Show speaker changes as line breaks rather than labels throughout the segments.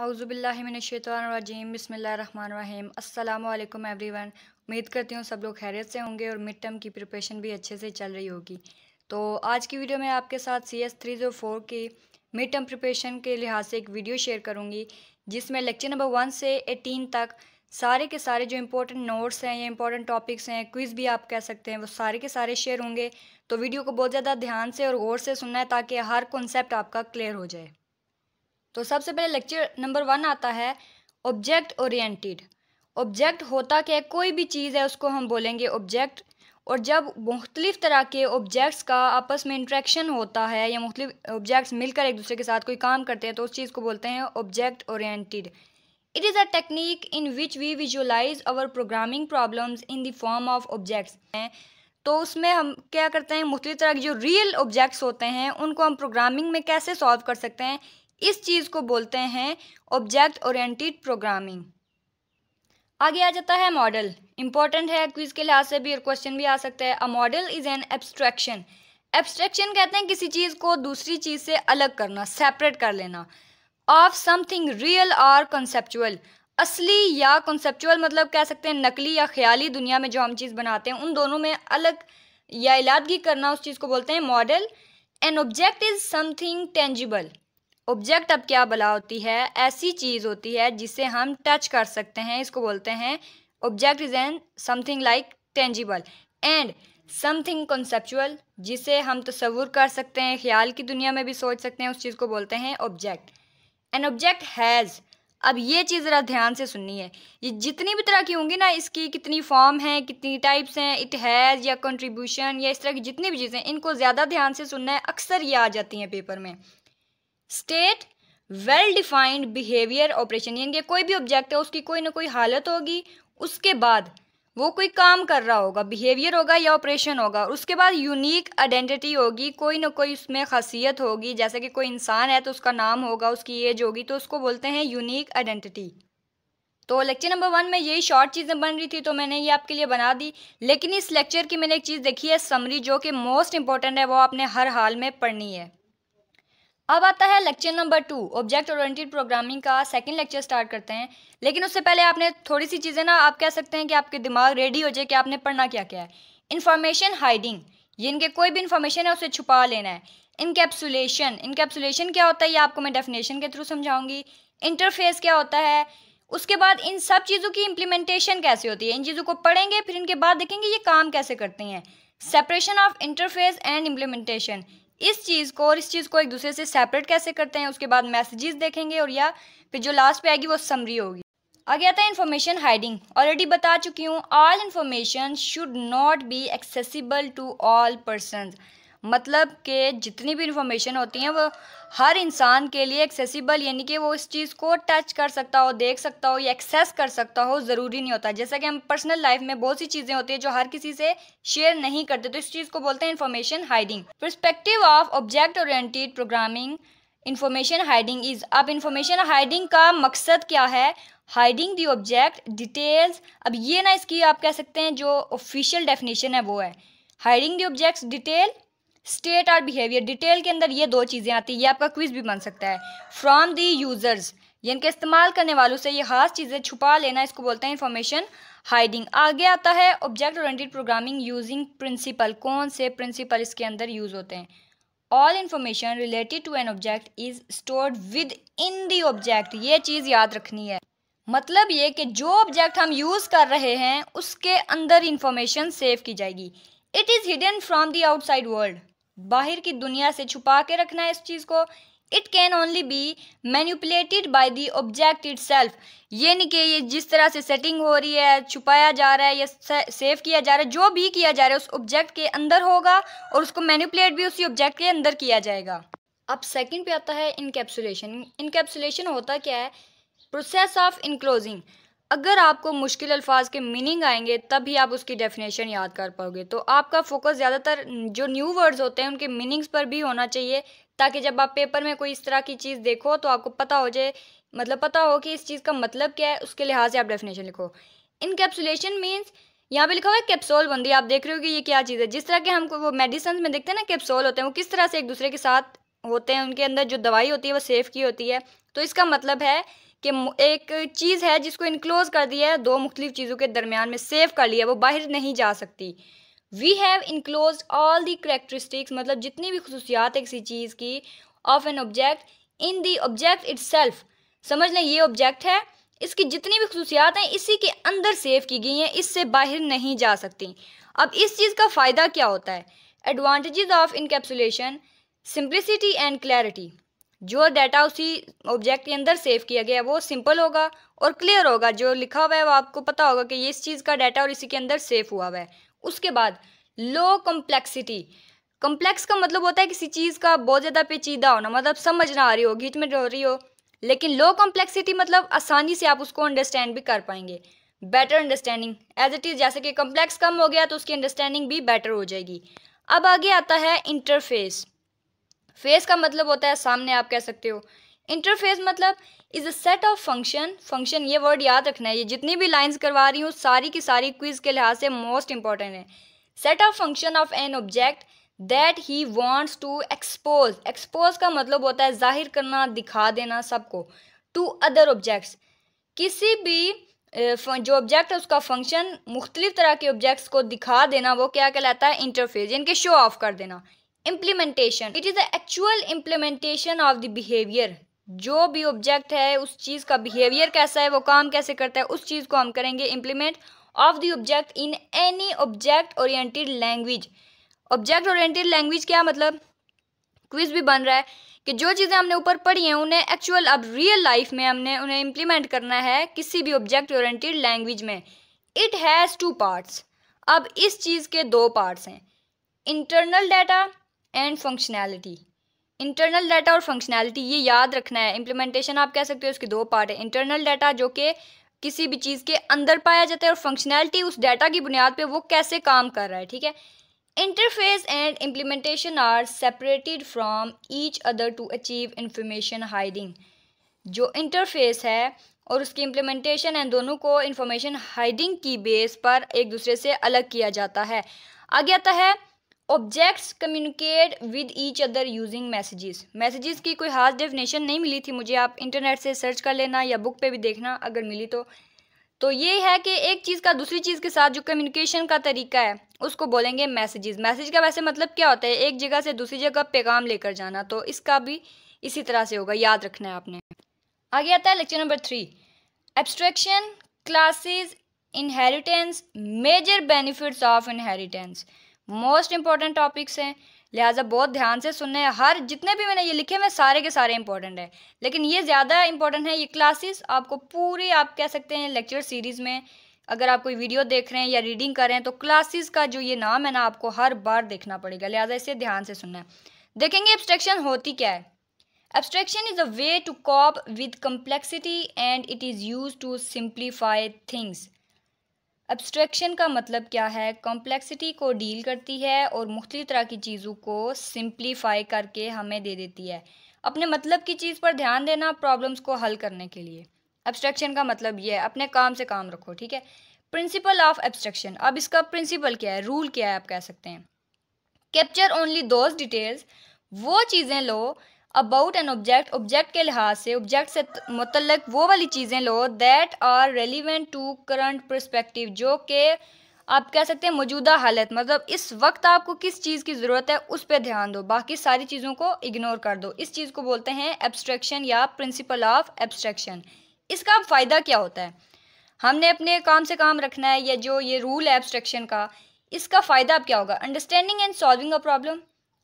अउज़बिल्लिमिनशैतरजीम बसमीम अल्लाम वन उम्मीद करती हूँ सब लोग खैरियत से होंगे और मिड टर्म की प्रिपरेशन भी अच्छे से चल रही होगी तो आज की वीडियो में आपके साथ C S three zero four की मिड टर्म प्रिपरेशन के लिहाज से एक वीडियो शेयर करूँगी जिसमें लेक्चर नंबर वन से एटीन तक सारे के सारे जो इम्पोर्टेंट नोट्स हैं या इम्पोर्टेंट टॉपिक्स हैं क्विज़ भी आप कह सकते हैं वो सारे के सारे शेयर होंगे तो वीडियो को बहुत ज़्यादा ध्यान से और गौर से सुनना है ताकि हर कॉन्सेप्ट आपका क्लियर हो जाए तो सबसे पहले लेक्चर नंबर वन आता है ऑब्जेक्ट ओरिएंटेड ऑब्जेक्ट होता क्या है कोई भी चीज़ है उसको हम बोलेंगे ऑब्जेक्ट और जब मुख्तलिफ़ तरह के ऑब्जेक्ट्स का आपस में इंट्रैक्शन होता है या मुख्तु ऑब्जेक्ट्स मिलकर एक दूसरे के साथ कोई काम करते हैं तो उस चीज़ को बोलते हैं object oriented it is a technique in which we visualise our programming problems in the form of objects हैं तो उसमें हम क्या करते हैं मुख्तलिफ तरह के जो रियल ऑब्जेक्ट्स होते हैं उनको हम प्रोग्रामिंग में कैसे सॉल्व कर सकते हैं इस चीज़ को बोलते हैं ऑब्जेक्ट ओरिएंटेड प्रोग्रामिंग आगे आ जाता है मॉडल इंपॉर्टेंट है क्विज के लिहाज से भी और क्वेश्चन भी आ सकता है a model is an abstraction abstraction कहते हैं किसी चीज़ को दूसरी चीज़ से अलग करना सेपरेट कर लेना ऑफ समथिंग रियल और कंसेप्चुअल असली या कंसेप्चुअल मतलब कह सकते हैं नकली या ख्याली दुनिया में जो हम चीज़ बनाते हैं उन दोनों में अलग या इलादगी करना उस चीज़ को बोलते हैं model an object is something tangible object अब क्या बला होती है ऐसी चीज़ होती है जिसे हम टच कर सकते हैं इसको बोलते हैं object is an something like tangible and something conceptual जिसे हम तस्वुर कर सकते हैं ख्याल की दुनिया में भी सोच सकते हैं उस चीज़ को बोलते हैं ऑब्जेक्ट एन ऑब्जेक्ट हैज़ अब ये चीज़ ज़रा ध्यान से सुननी है ये जितनी भी तरह की होंगी ना इसकी कितनी फॉर्म है कितनी टाइप्स हैं इट हैज़ या कंट्रीब्यूशन या इस तरह की जितनी भी चीज़ें इनको ज़्यादा ध्यान से सुनना है अक्सर ये आ जाती हैं पेपर में state well defined behaviour operation यानी कि कोई भी ऑब्जेक्ट है उसकी कोई ना कोई हालत होगी उसके बाद वो कोई काम कर रहा होगा बिहेवियर होगा या ऑपरेशन होगा उसके बाद यूनिक आइडेंटिटी होगी कोई ना कोई उसमें खासियत होगी जैसे कि कोई इंसान है तो उसका नाम होगा उसकी एज होगी तो उसको बोलते हैं यूनिक आइडेंटिटी तो लेक्चर नंबर वन में यही शॉर्ट चीज़ें बन रही थी तो मैंने ये आपके लिए बना दी लेकिन इस लेक्चर की मैंने एक चीज़ देखी है समरी जो कि मोस्ट इंपॉर्टेंट है वो आपने हर हाल में पढ़नी है अब आता है lecture number two object oriented programming का सेकंड लेक्चर स्टार्ट करते हैं लेकिन उससे पहले आपने थोड़ी सी चीज़ें ना आप कह सकते हैं कि आपके दिमाग रेडी हो जाए कि आपने पढ़ना क्या क्या है इन्फॉर्मेशन हाइडिंग इनके कोई भी इन्फॉर्मेशन है उसे छुपा लेना है इनकेप्सुलेशन इनकेप्सुलेशन क्या होता है ये आपको मैं डेफिनेशन के थ्रू समझाऊंगी इंटरफेस क्या होता है उसके बाद इन सब चीज़ों की इम्प्लीमेंटेशन कैसे होती है इन चीज़ों को पढ़ेंगे फिर इनके बाद देखेंगे ये काम कैसे करते हैं separation of interface and implementation इस चीज़ को और इस चीज़ को एक दूसरे से सेपरेट कैसे करते हैं उसके बाद मैसेजेस देखेंगे और या फिर जो लास्ट पे आएगी वो समरी होगी आगे आता है इन्फॉर्मेशन हाइडिंग ऑलरेडी बता चुकी हूँ all information should not be accessible to all person मतलब कि जितनी भी इंफॉर्मेशन होती है वो हर इंसान के लिए एक्सेसिबल यानी कि वो इस चीज़ को टच कर सकता हो देख सकता हो या एक्सेस कर सकता हो ज़रूरी नहीं होता जैसा कि हम पर्सनल लाइफ में बहुत सी चीज़ें होती है जो हर किसी से शेयर नहीं करते तो इस चीज़ को बोलते हैं information hiding perspective of object oriented programming information hiding is अब इन्फॉर्मेशन हाइडिंग का मकसद क्या है हाइडिंग दी ऑब्जेक्ट डिटेल्स अब ये ना इसकी आप कह सकते हैं जो ऑफिशियल डेफिनेशन है वो है hiding the objects detail state और बिहेवियर डिटेल के अंदर ये दो चीज़ें आती हैं ये आपका क्विज भी बन सकता है फ्रॉम दी यूज़र्स इनके इस्तेमाल करने वालों से ये खास चीज़ें छुपा लेना इसको बोलते हैं इन्फॉर्मेशन हाइडिंग आगे आता है object oriented programming using principle कौन से प्रिंसिपल इसके अंदर यूज़ होते हैं all information related to an object is stored with in the object ये चीज़ याद रखनी है मतलब ये कि जो ऑब्जेक्ट हम यूज़ कर रहे हैं उसके अंदर इंफॉर्मेशन सेव की जाएगी it is hidden from the outside world बाहर की दुनिया से छुपा के रखना है इस चीज़ को it can only be manipulated by the object itself ये नहीं कि ये जिस तरह से सेटिंग हो रही है छुपाया जा रहा है या सेव किया जा रहा है जो भी किया जा रहा है उस ऑब्जेक्ट के अंदर होगा और उसको मैन्यूपलेट भी उसी ऑब्जेक्ट के अंदर किया जाएगा अब सेकेंड पे आता है इनकेप्सुलेशन इनकेप्सुलेशन होता क्या है प्रोसेस ऑफ इनक्लोजिंग अगर आपको मुश्किल अल्फाज के मीनिंग आएंगे तभी आप उसकी डेफिनेशन याद कर पाओगे तो आपका फोकस ज़्यादातर जो न्यू वर्ड्स होते हैं उनके मीनिंग्स पर भी होना चाहिए ताकि जब आप पेपर में कोई इस तरह की चीज़ देखो तो आपको पता हो जाए मतलब पता हो कि इस चीज़ का मतलब क्या है उसके लिहाज से आप डेफिनेशन लिखो इनकेप्सुलेशन मीन्स यहाँ पे लिखा हुआ है कैप्सोल बंदी आप देख रहे हो कि ये क्या चीज़ है जिस तरह के हमको वो मेडिसन में देखते हैं ना कैप्सोल होते हैं वो किस तरह से एक दूसरे के साथ होते हैं उनके अंदर जो दवाई होती है वो सेफ की होती है तो इसका मतलब है कि एक चीज़ है जिसको इनक्लोज कर दिया है दो मुख्तलिफ चीज़ों के दरमियान में सेव कर लिया वो बाहर नहीं जा सकती we have enclose all the characteristics मतलब जितनी भी खसूसियात है किसी चीज़ की of an object in the object itself समझ लें ये ऑब्जेक्ट है इसकी जितनी भी खसूसियात हैं इसी के अंदर सेव की गई हैं इससे बाहर नहीं जा सकती अब इस चीज़ का फ़ायदा क्या होता है advantage of encapsulation simplicity and clarity जो डाटा उसी ऑब्जेक्ट के अंदर सेव किया गया वो सिंपल होगा और क्लियर होगा जो लिखा हुआ है वो आपको पता होगा कि ये इस चीज़ का डाटा और इसी के अंदर सेव हुआ हुआ है उसके बाद लो कम्प्लेक्सिटी कम्प्लेक्स का मतलब होता है किसी चीज़ का बहुत ज़्यादा पेचीदा होना मतलब समझ ना आ रही हो गीत में डो रही हो लेकिन लो कम्प्लेक्सिटी मतलब आसानी से आप उसको अंडरस्टैंड भी कर पाएंगे better understanding as it is जैसे कि कम्प्लेक्स कम हो गया तो उसकी अंडरस्टैंडिंग भी बेटर हो जाएगी अब आगे आता है इंटरफेस फेस का मतलब होता है सामने आप कह सकते हो इंटरफेस मतलब is a set of function function ये वर्ड याद रखना है ये जितनी भी लाइंस करवा रही हूँ सारी की सारी क्विज के लिहाज से मोस्ट इंपॉर्टेंट है set of function of an object that he wants to expose expose का मतलब होता है जाहिर करना दिखा देना सबको टू अदर ऑब्जेक्ट्स किसी भी जो ऑब्जेक्ट है उसका फंक्शन मुख्तलिफ तरह के ऑब्जेक्ट्स को दिखा देना वो क्या कहलाता है इंटरफेस इनके शो ऑफ कर देना implementation it is the actual implementation of the behaviour जो भी ऑब्जेक्ट है उस चीज़ का बिहेवियर कैसा है वो काम कैसे करता है उस चीज़ को हम करेंगे implement of the object in any object oriented language object oriented language क्या मतलब क्विज भी बन रहा है कि जो चीज़ें हमने ऊपर पढ़ी हैं उन्हें एक्चुअल अब रियल लाइफ में हमने उन्हें इम्प्लीमेंट करना है किसी भी ऑब्जेक्ट ओरिएंटेड लैंग्वेज में इट हैज़ टू पार्ट्स अब इस चीज़ के दो पार्ट्स हैं internal data and functionality internal data और फंक्शनैलिटी ये याद रखना है इम्प्लीमेंटेशन आप कह सकते हो उसके दो पार्ट है इंटरनल डाटा जो कि किसी भी चीज़ के अंदर पाया जाता है और फंक्शनैलिटी उस डाटा की बुनियाद पर वो कैसे काम कर रहा है ठीक है interface and implementation are separated from each other to achieve information hiding जो इंटरफेस है और उसकी इम्प्लीमेंटेशन है दोनों को इंफॉर्मेशन हाइडिंग की बेस पर एक दूसरे से अलग किया जाता है आगे आता है objects communicate with each other using messages messages की कोई खास डेफिनेशन नहीं मिली थी मुझे आप इंटरनेट से सर्च कर लेना या बुक पे भी देखना अगर मिली तो तो ये है कि एक चीज़ का दूसरी चीज़ के साथ जो कम्युनिकेशन का तरीका है उसको बोलेंगे मैसेजेस मैसेज का वैसे मतलब क्या होता है एक जगह से दूसरी जगह पैगाम लेकर जाना तो इसका भी इसी तरह से होगा याद रखना है आपने आगे आता है lecture number three abstraction classes inheritance major benefits of inheritance most important topics हैं लिहाजा बहुत ध्यान से सुनने हर जितने भी मैंने ये लिखे हुए सारे के सारे इंपॉर्टेंट हैं लेकिन ये ज़्यादा इंपॉर्टेंट है ये क्लासेस आपको पूरी आप कह सकते हैं लेक्चर सीरीज़ में अगर आप कोई वीडियो देख रहे हैं या रीडिंग कर रहे हैं तो क्लासेस का जो ये नाम है ना आपको हर बार देखना पड़ेगा लिहाजा इसे ध्यान से सुनना है देखेंगे एब्स्ट्रैक्शन होती क्या है abstraction is a way to cope with complexity and it is use to simplify things abstraction का मतलब क्या है कॉम्प्लेक्सिटी को डील करती है और मुख्त तरह की चीज़ों को सिंप्लीफाई करके हमें दे देती है अपने मतलब की चीज़ पर ध्यान देना प्रॉब्लम्स को हल करने के लिए एब्स्ट्रैक्शन का मतलब ये है अपने काम से काम रखो ठीक है प्रिंसिपल ऑफ एब्स्ट्रैक्शन अब इसका प्रिंसिपल क्या है रूल क्या है आप कह सकते हैं कैप्चर ओनली दोज डिटेल्स वो चीज़ें लो अबाउट एन ऑब्जेक्ट ऑब्जेक्ट के लिहाज से ऑब्जेक्ट से मतलब वो वाली चीज़ें लो that are relevant to current perspective जो कि आप कह सकते हैं मौजूदा हालत मतलब इस वक्त आपको किस चीज़ की ज़रूरत है उस पर ध्यान दो बाकी सारी चीज़ों को इग्नोर कर दो इस चीज़ को बोलते हैं एब्स्ट्रैक्शन या प्रिंसिपल ऑफ एब्स्ट्रैक्शन इसका फ़ायदा क्या होता है हमने अपने काम से काम रखना है या जो ये रूल है एब्स्ट्रैक्शन का इसका फ़ायदा अब क्या होगा understanding and solving a problem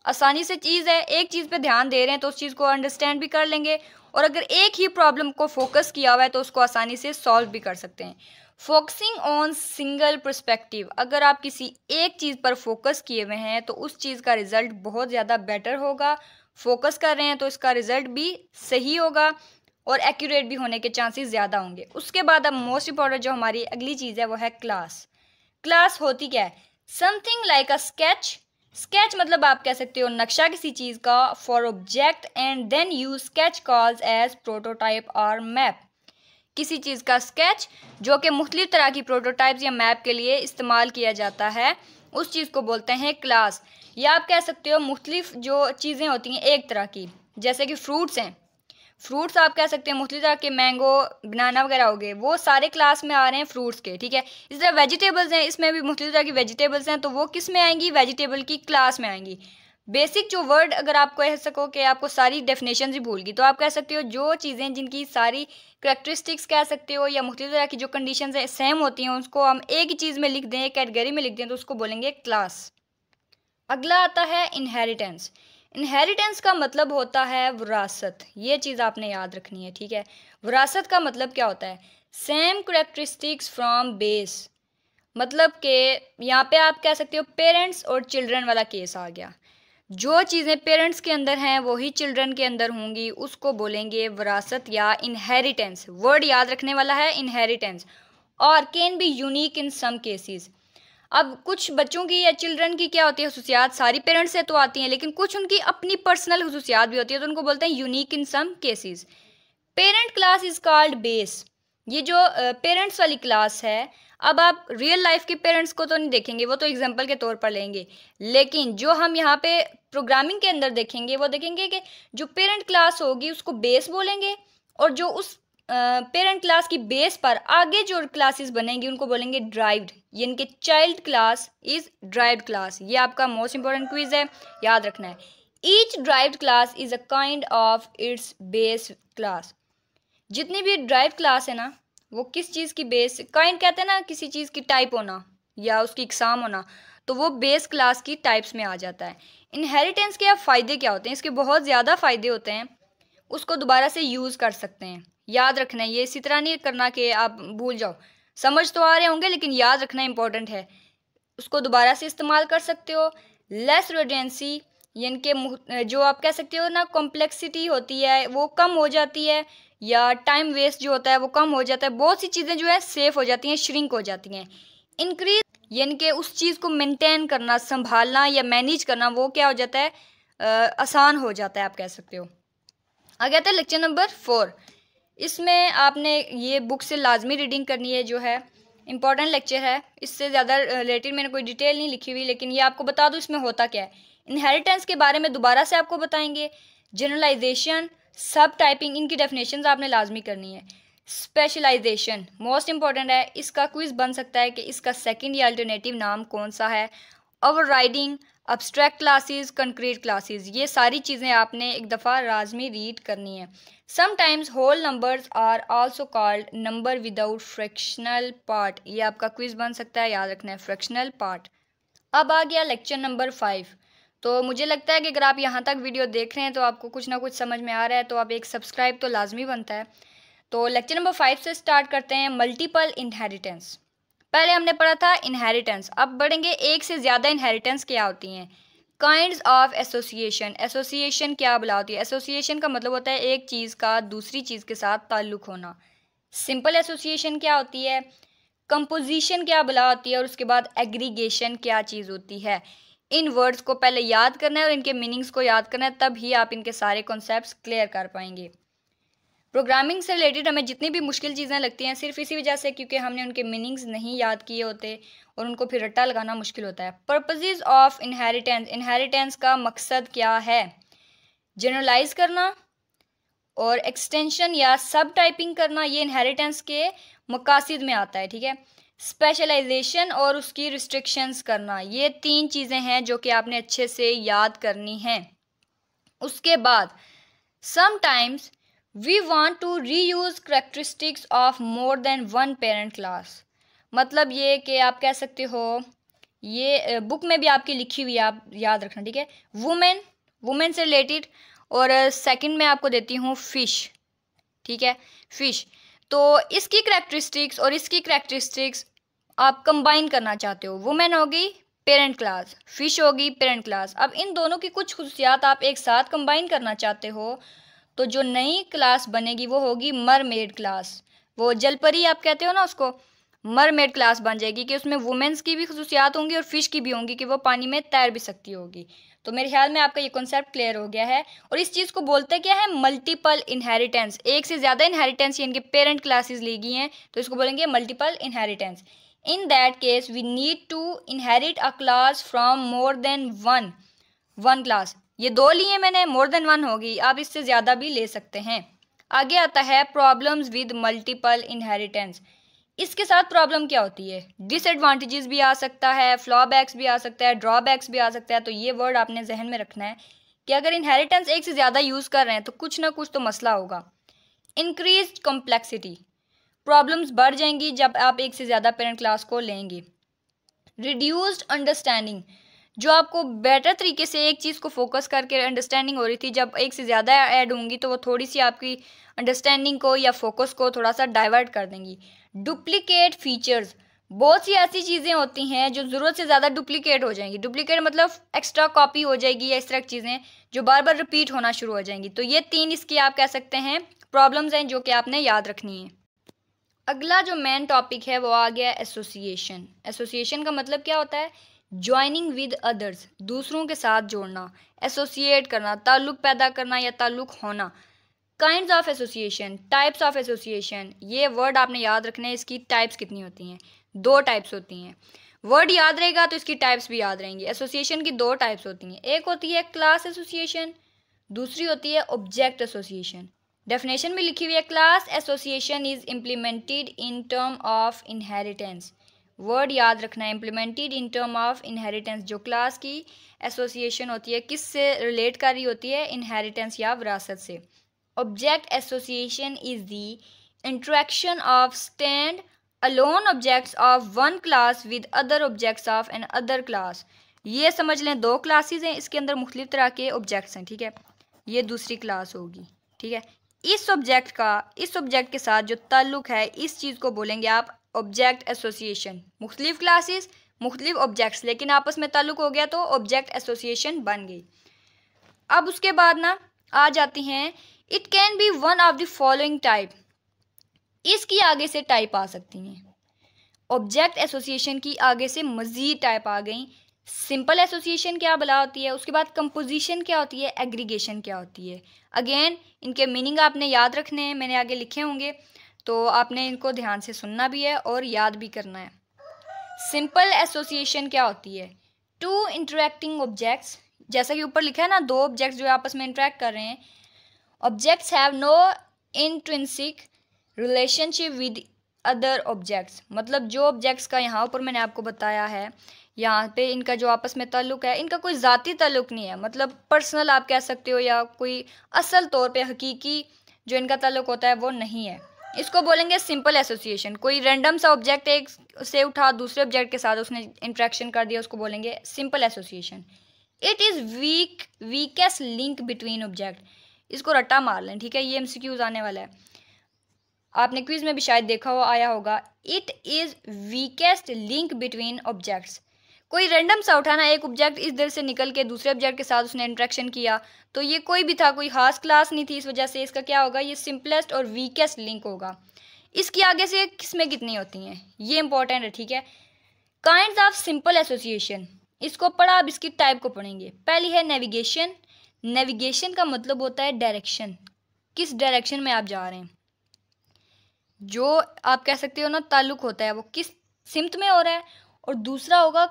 आसानी से चीज़ है एक चीज़ पे ध्यान दे रहे हैं तो उस चीज़ को अंडरस्टैंड भी कर लेंगे और अगर एक ही प्रॉब्लम को फोकस किया हुआ है तो उसको आसानी से सॉल्व भी कर सकते हैं फोकसिंग ऑन सिंगल परस्पेक्टिव अगर आप किसी एक चीज़ पर फोकस किए हुए हैं तो उस चीज़ का रिज़ल्ट बहुत ज़्यादा बेटर होगा फोकस कर रहे हैं तो इसका रिज़ल्ट भी सही होगा और एक्यूरेट भी होने के चांसेस ज़्यादा होंगे उसके बाद अब मोस्ट इंपॉर्टेंट जो हमारी अगली चीज़ है वो है क्लास क्लास होती क्या है something like a sketch sketch मतलब आप कह सकते हो नक्शा किसी चीज़ का for object and then you sketch calls as prototype और मैप किसी चीज़ का स्केच जो कि मुख्तलिफ़ तरह की प्रोटोटाइप्स या मैप के लिए इस्तेमाल किया जाता है उस चीज़ को बोलते हैं क्लास या आप कह सकते हो मुख्तलिफ़ जो चीज़ें होती हैं एक तरह की जैसे कि फ्रूट्स हैं फ्रूट्स आप कह सकते हैं मोस्टली के मैंगो बनाना वगैरह हो गए वो सारे क्लास में आ रहे हैं फ्रूट्स के ठीक है इस तरह वेजिटेबल्स हैं इसमें भी मोस्टली तरह की वेजिटेबल्स हैं तो वो किस में आएंगी वेजिटेबल की क्लास में आएंगी बेसिक जो वर्ड अगर आप कह सको कि आपको सारी डेफिनेशन ही भूल गई तो आप कह सकते हो जो चीज़ें जिनकी सारी करेक्टरिस्टिक्स कह सकते हो या मुख्तलि तरह की जो कंडीशन है सेम होती हैं उसको हम एक ही चीज़ में लिख दें कैटेगरी में लिख दें तो उसको बोलेंगे क्लास अगला आता है इनहेरिटेंस इनहेरिटेंस का मतलब होता है विरासत ये चीज़ आपने याद रखनी है ठीक है विरासत का मतलब क्या होता है सेम करेक्टरिस्टिक्स फ्रॉम बेस मतलब के यहाँ पे आप कह सकते हो पेरेंट्स और चिल्ड्रन वाला केस आ गया जो चीज़ें पेरेंट्स के अंदर हैं वही चिल्ड्रन के अंदर होंगी उसको बोलेंगे विरासत या इनहेरिटेंस वर्ड याद रखने वाला है इनहेरिटेंस और can be unique in some cases अब कुछ बच्चों की या चिल्ड्रन की क्या होती है खसूसियात सारी पेरेंट्स से तो आती हैं लेकिन कुछ उनकी अपनी पर्सनल खसूसियात भी होती है तो उनको बोलते हैं unique in some cases parent class is called base ये जो पेरेंट्स वाली क्लास है अब आप रियल लाइफ के पेरेंट्स को तो नहीं देखेंगे वो तो एग्जाम्पल के तौर पर लेंगे लेकिन जो हम यहाँ पे प्रोग्रामिंग के अंदर देखेंगे वो देखेंगे कि जो पेरेंट क्लास होगी उसको बेस बोलेंगे और जो उस पेरेंट क्लास की बेस पर आगे जो क्लासेस बनेंगी उनको बोलेंगे ड्राइव्ड यानी कि child class is derived class ये आपका मोस्ट इंपॉर्टेंट क्विज है याद रखना है each derived class is a kind of its base class जितनी भी ड्राइव क्लास है ना वो किस चीज़ की बेस काइंड कहते हैं ना किसी चीज़ की टाइप होना या उसकी एग्ज़ाम होना तो वो बेस क्लास की टाइप्स में आ जाता है इनहेरिटेंस के फ़ायदे क्या होते हैं इसके बहुत ज़्यादा फ़ायदे होते हैं उसको दोबारा से यूज़ कर सकते हैं याद रखना है ये इसी तरह नहीं करना कि आप भूल जाओ समझ तो आ रहे होंगे लेकिन याद रखना इंपॉर्टेंट है उसको दोबारा से इस्तेमाल कर सकते हो लेस रेडेंसी यानी कि जो आप कह सकते हो ना कॉम्प्लेक्सिटी होती है वो कम हो जाती है या टाइम वेस्ट जो होता है वो कम हो जाता है बहुत सी चीज़ें जो है सेफ हो जाती हैं श्रिंक हो जाती हैं इंक्रीज यानी कि उस चीज़ को मेंटेन करना संभालना या मैनेज करना वो क्या हो जाता है आ, आसान हो जाता है आप कह सकते हो आ गया था लेक्चर नंबर फोर इसमें आपने ये बुक से लाजमी रीडिंग करनी है जो है इंपॉर्टेंट लेक्चर है इससे ज़्यादा रिलेटेड मैंने कोई डिटेल नहीं लिखी हुई लेकिन ये आपको बता दूँ इसमें होता क्या है इनहेरिटेंस के बारे में दोबारा से आपको बताएंगे जनरलाइजेशन सब टाइपिंग इनकी डेफिनेशन आपने लाजमी करनी है स्पेशलाइजेशन मोस्ट इम्पॉर्टेंट है इसका क्विज बन सकता है कि इसका सेकेंड या अल्टरनेटिव नाम कौन सा है overriding abstract classes concrete classes ये सारी चीज़ें आपने एक दफ़ा लाजमी रीड करनी है sometimes whole numbers are also called number without fractional part ये आपका क्विज बन सकता है याद रखना है फ्रैक्शनल पार्ट अब आ गया लेक्चर नंबर फाइव तो मुझे लगता है कि अगर आप यहाँ तक वीडियो देख रहे हैं तो आपको कुछ ना कुछ समझ में आ रहा है तो आप एक सब्सक्राइब तो लाजमी बनता है तो लेक्चर नंबर फाइव से स्टार्ट करते हैं मल्टीपल इनहेरिटेंस पहले हमने पढ़ा था इनहेरिटेंस अब बढ़ेंगे एक से ज़्यादा इनहेरिटेंस क्या होती हैं काइंड ऑफ एसोसिएशन एसोसिएशन क्या बुलाती है एसोसिएशन का मतलब होता है एक चीज़ का दूसरी चीज़ के साथ ताल्लुक होना सिंपल एसोसिएशन क्या होती है कंपोजिशन क्या बुला होती है और उसके बाद एग्रीगेशन क्या चीज़ होती है इन वर्ड्स को पहले याद करना है और इनके मीनिंग्स को याद करना है तब ही आप इनके सारे कॉन्सेप्ट क्लियर कर पाएंगे प्रोग्रामिंग से रिलेटेड हमें जितनी भी मुश्किल चीज़ें लगती हैं सिर्फ इसी वजह से क्योंकि हमने उनके मीनिंग्स नहीं याद किए होते और उनको फिर रट्टा लगाना मुश्किल होता है पर्पजेज़ ऑफ इनहेरिटेंस इनहेरिटेंस का मकसद क्या है जनरलाइज करना और एक्सटेंशन या सब टाइपिंग करना ये इनहेरिटेंस के मकासद में आता है ठीक है स्पेशलाइजेशन और उसकी रिस्ट्रिक्शंस करना ये तीन चीज़ें हैं जो कि आपने अच्छे से याद करनी है उसके बाद sometimes we want to reuse characteristics of more than one parent class मतलब ये कि आप कह सकते हो ये बुक में भी आपकी लिखी हुई है आप याद रखना ठीक है वुमेन वुमेन से रिलेटेड और सेकंड में आपको देती हूँ फ़िश ठीक है फ़िश तो इसकी करेक्टरिस्टिक्स और इसकी करेक्टरिस्टिक्स आप कंबाइन करना चाहते हो वुमेन होगी पेरेंट क्लास फ़िश होगी पेरेंट क्लास अब इन दोनों की कुछ खसूसियात आप एक साथ कंबाइन करना चाहते हो तो जो नई क्लास बनेगी वो होगी मरमेड क्लास वो जलपरी आप कहते हो ना उसको मरमेड क्लास बन जाएगी कि उसमें वुमेंस की भी खसूसियात होंगी और फ़िश की भी होंगी कि वो पानी में तैर भी सकती होगी तो मेरे ख्याल में आपका ये कॉन्सेप्ट क्लियर हो गया है और इस चीज़ को बोलते क्या है मल्टीपल इनहेरिटेंस एक से ज़्यादा इनहेरिटेंस इनके पेरेंट क्लासेस ली गई हैं तो इसको बोलेंगे multiple inheritance in that case we need to inherit a class from more than one one class ये दो लिए मैंने मोर देन वन होगी आप इससे ज़्यादा भी ले सकते हैं आगे आता है प्रॉब्लम्स विद मल्टीपल इनहेरिटेंस इसके साथ प्रॉब्लम क्या होती है डिसएडवांटेजेस भी आ सकता है फ्लॉबैक्स भी आ सकता है ड्रॉबैक्स भी आ सकता है तो ये वर्ड आपने जहन में रखना है कि अगर इनहेरिटेंस एक से ज़्यादा यूज़ कर रहे हैं तो कुछ ना कुछ तो मसला होगा इंक्रीज कॉम्प्लेक्सिटी प्रॉब्लम्स बढ़ जाएंगी जब आप एक से ज़्यादा पेरेंट क्लास को लेंगे रिड्यूस्ड अंडरस्टैंडिंग जो आपको बेटर तरीके से एक चीज़ को फोकस करके अंडरस्टैंडिंग हो रही थी जब एक से ज़्यादा ऐड होंगी तो वो थोड़ी सी आपकी अंडरस्टैंडिंग को या फोकस को थोड़ा सा डाइवर्ट कर देंगी डुप्लीकेट फीचर्स बहुत सी ऐसी चीज़ें होती हैं जो ज़रूरत से ज़्यादा डुप्लीकेट हो जाएंगी डुप्लीकेट मतलब एक्स्ट्रा कॉपी हो जाएगी या इस तरह की चीज़ें जो बार बार रिपीट होना शुरू हो जाएंगी तो ये तीन इसकी आप कह सकते हैं प्रॉब्लम्स हैं जो कि आपने याद रखनी है अगला जो मेन टॉपिक है वो आ गया एसोसिएशन एसोसिएशन का मतलब क्या होता है ज्वाइनिंग विद अदर्स दूसरों के साथ जोड़ना एसोसिएट करना ताल्लुक़ पैदा करना या ताल्लुक़ होना kind of association types of association ये वर्ड आपने याद रखना है इसकी टाइप्स कितनी होती हैं दो टाइप्स होती हैं वर्ड याद रहेगा तो इसकी टाइप्स भी याद रहेंगी एसोसिएशन की दो टाइप्स होती हैं एक होती है क्लास एसोसिएशन दूसरी होती है ऑब्जेक्ट एसोसिएशन डेफिनेशन में लिखी हुई है class association is implemented in term of inheritance word याद रखना है implemented in term of inheritance जो क्लास की एसोसिएशन होती है किस से रिलेट कर रही होती है इनहेरिटेंस या विरासत से object association is the interaction of stand alone objects of one class with other objects of another class ये समझ लें दो क्लासेस हैं इसके अंदर मुख्तलिफ तरह के ऑब्जेक्ट्स हैं ठीक है ये दूसरी क्लास होगी ठीक है इस ऑब्जेक्ट का इस ऑब्जेक्ट के साथ जो ताल्लुक है इस चीज़ को बोलेंगे आप ऑब्जेक्ट एसोसिएशन मुख्तलिफ़ क्लासेस मुख्तलिफ ऑब्जेक्ट्स लेकिन आपस में ताल्लुक हो गया तो ऑब्जेक्ट एसोसिएशन बन गई अब उसके बाद ना आ जाती हैं it can be one of the following type इसकी आगे से टाइप आ सकती हैं ऑब्जेक्ट एसोसिएशन की आगे से मज़ीद टाइप आ गई सिंपल एसोसिएशन क्या बला होती है उसके बाद कंपोजिशन क्या होती है एग्रीगेशन क्या होती है अगेन इनके मीनिंग आपने याद रखने हैं मैंने आगे लिखे होंगे तो आपने इनको ध्यान से सुनना भी है और याद भी करना है सिंपल एसोसिएशन क्या होती है टू इंटरेक्टिंग ऑब्जेक्ट्स जैसा कि ऊपर लिखा है ना दो ऑब्जेक्ट्स जो आपस में इंटरेक्ट कर रहे हैं objects have no intrinsic relationship with other objects मतलब जो ऑब्जेक्ट्स का यहाँ ऊपर मैंने आपको बताया है यहाँ पे इनका जो आपस में ताल्लुक है इनका कोई ज़ाती ताल्लुक नहीं है मतलब पर्सनल आप कह सकते हो या कोई असल तौर पे हकीकी जो इनका ताल्लुक होता है वो नहीं है इसको बोलेंगे सिंपल एसोसिएशन कोई रैंडम सा ऑब्जेक्ट एक से उठा दूसरे ऑब्जेक्ट के साथ उसने इंट्रैक्शन कर दिया उसको बोलेंगे simple association it is weak weakest link between object इसको रट्टा मार लें ठीक है ये एमसीक्यूज आने वाला है आपने क्विज में भी शायद देखा हो आया होगा it is weakest link between objects कोई रैंडम सा उठाना एक ऑब्जेक्ट इस दर से निकल के दूसरे ऑब्जेक्ट के साथ उसने इंट्रैक्शन किया तो ये कोई भी था कोई खास क्लास नहीं थी इस वजह से इसका क्या होगा ये सिंपलेस्ट और वीकेस्ट लिंक होगा इसकी आगे से किस्में कितनी होती हैं ये इंपॉर्टेंट है ठीक है काइंड ऑफ सिंपल एसोसिएशन इसको पढ़ा आप इसकी टाइप को पढ़ेंगे पहली है नेविगेशन नेविगेशन का मतलब होता है डायरेक्शन किस डायरेक्शन में आप जा रहे हैं जो आप कह सकते हो ना ताल्लुक होता है वो किस सिमत में हो रहा है और दूसरा होगा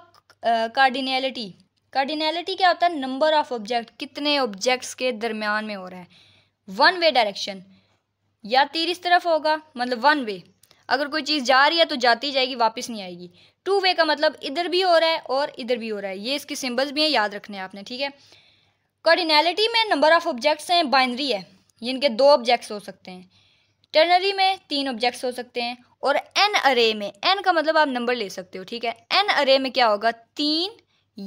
कार्डिनेलिटी कार्डिनेलिटी क्या होता है नंबर ऑफ ऑब्जेक्ट कितने ऑब्जेक्ट्स के दरमियान में हो रहा है वन वे डायरेक्शन या तीर इस तरफ होगा मतलब वन वे अगर कोई चीज़ जा रही है तो जाती जाएगी वापस नहीं आएगी टू वे का मतलब इधर भी हो रहा है और इधर भी हो रहा है ये इसके सिंबल्स भी हैं याद रखने हैं आपने ठीक है कार्डिनैलिटी में नंबर ऑफ ऑब्जेक्ट्स हैं बाइनरी है इनके दो ऑब्जेक्ट्स हो सकते हैं टर्नरी में तीन ऑब्जेक्ट्स हो सकते हैं और एन अरे में एन का मतलब आप नंबर ले सकते हो ठीक है एन अरे में क्या होगा तीन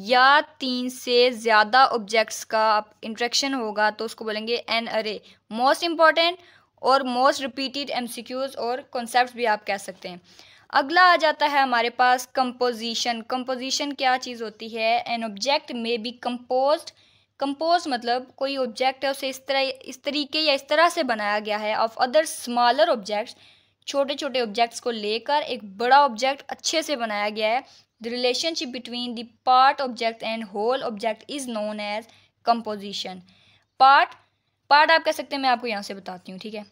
या तीन से ज़्यादा ऑब्जेक्ट्स का आप इंट्रैक्शन होगा तो उसको बोलेंगे एन अरे मोस्ट इम्पॉर्टेंट और मोस्ट रिपीटेड एमसीक्यूज और कॉन्सेप्ट भी आप कह सकते हैं अगला आ जाता है हमारे पास कंपोजिशन कंपोजिशन क्या चीज़ होती है an object may be composed compose मतलब कोई ऑब्जेक्ट है उसे इस तरह इस तरीके या इस तरह से बनाया गया है ऑफ अदर स्मॉलर ऑब्जेक्ट्स छोटे छोटे ऑब्जेक्ट्स को लेकर एक बड़ा ऑब्जेक्ट अच्छे से बनाया गया है the relationship between the part object and whole object is known as composition part part आप कह सकते हैं मैं आपको यहाँ से बताती हूँ ठीक है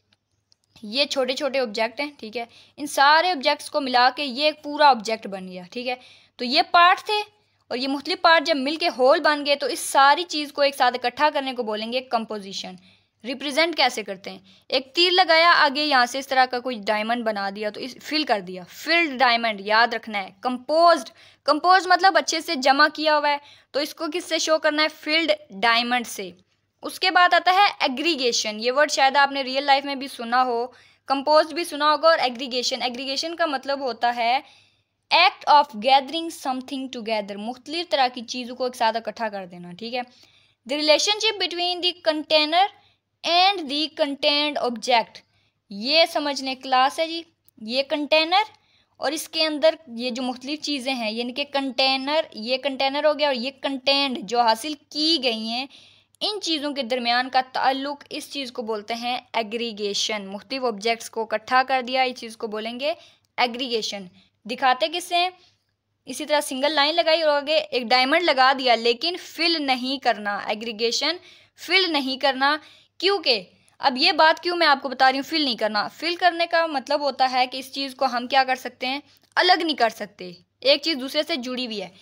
ये छोटे छोटे ऑब्जेक्ट हैं ठीक है इन सारे ऑब्जेक्ट्स को मिला के ये एक पूरा ऑब्जेक्ट बन गया ठीक है तो ये पार्ट थे और ये मुख्तलिफ पार्ट जब मिल के होल बन गए तो इस सारी चीज़ को एक साथ इकट्ठा करने को बोलेंगे कंपोजिशन रिप्रेजेंट कैसे करते हैं एक तीर लगाया आगे यहाँ से इस तरह का कोई डायमंड बना दिया तो इस फिल कर दिया फिल्ड डायमंड याद रखना है कंपोज कंपोज मतलब अच्छे से जमा किया हुआ है तो इसको किससे शो करना है फिल्ड डायमंड से उसके बाद आता है एग्रीगेशन ये वर्ड शायद आपने रियल लाइफ में भी सुना हो कंपोज भी सुना होगा और एग्रीगेशन एग्रीगेशन का मतलब होता है act of gathering something together मुख्तलि तरह की चीज़ों को एक साथ इकट्ठा कर देना ठीक है the relationship between the container and the content object ये समझने क्लास है जी ये कंटेनर और इसके अंदर ये जो मुख्तलिफ चीज़ें हैं यानी कि कंटेनर ये कंटेनर हो गया और ये कंटेंट जो हासिल की गई हैं इन चीज़ों के दरमियान का ताल्लुक इस चीज़ को बोलते हैं एग्रीगेशन मुख्तलिफ ऑब्जेक्ट्स को इकट्ठा कर दिया इस चीज़ को बोलेंगे एग्रीगेशन दिखाते किससे हैं इसी तरह सिंगल लाइन लगाई और आगे एक डायमंड लगा दिया लेकिन फिल नहीं करना एग्रीगेशन फिल नहीं करना क्योंकि अब ये बात क्यों मैं आपको बता रही हूँ फिल नहीं करना फिल करने का मतलब होता है कि इस चीज़ को हम क्या कर सकते हैं अलग नहीं कर सकते एक चीज़ दूसरे से जुड़ी हुई है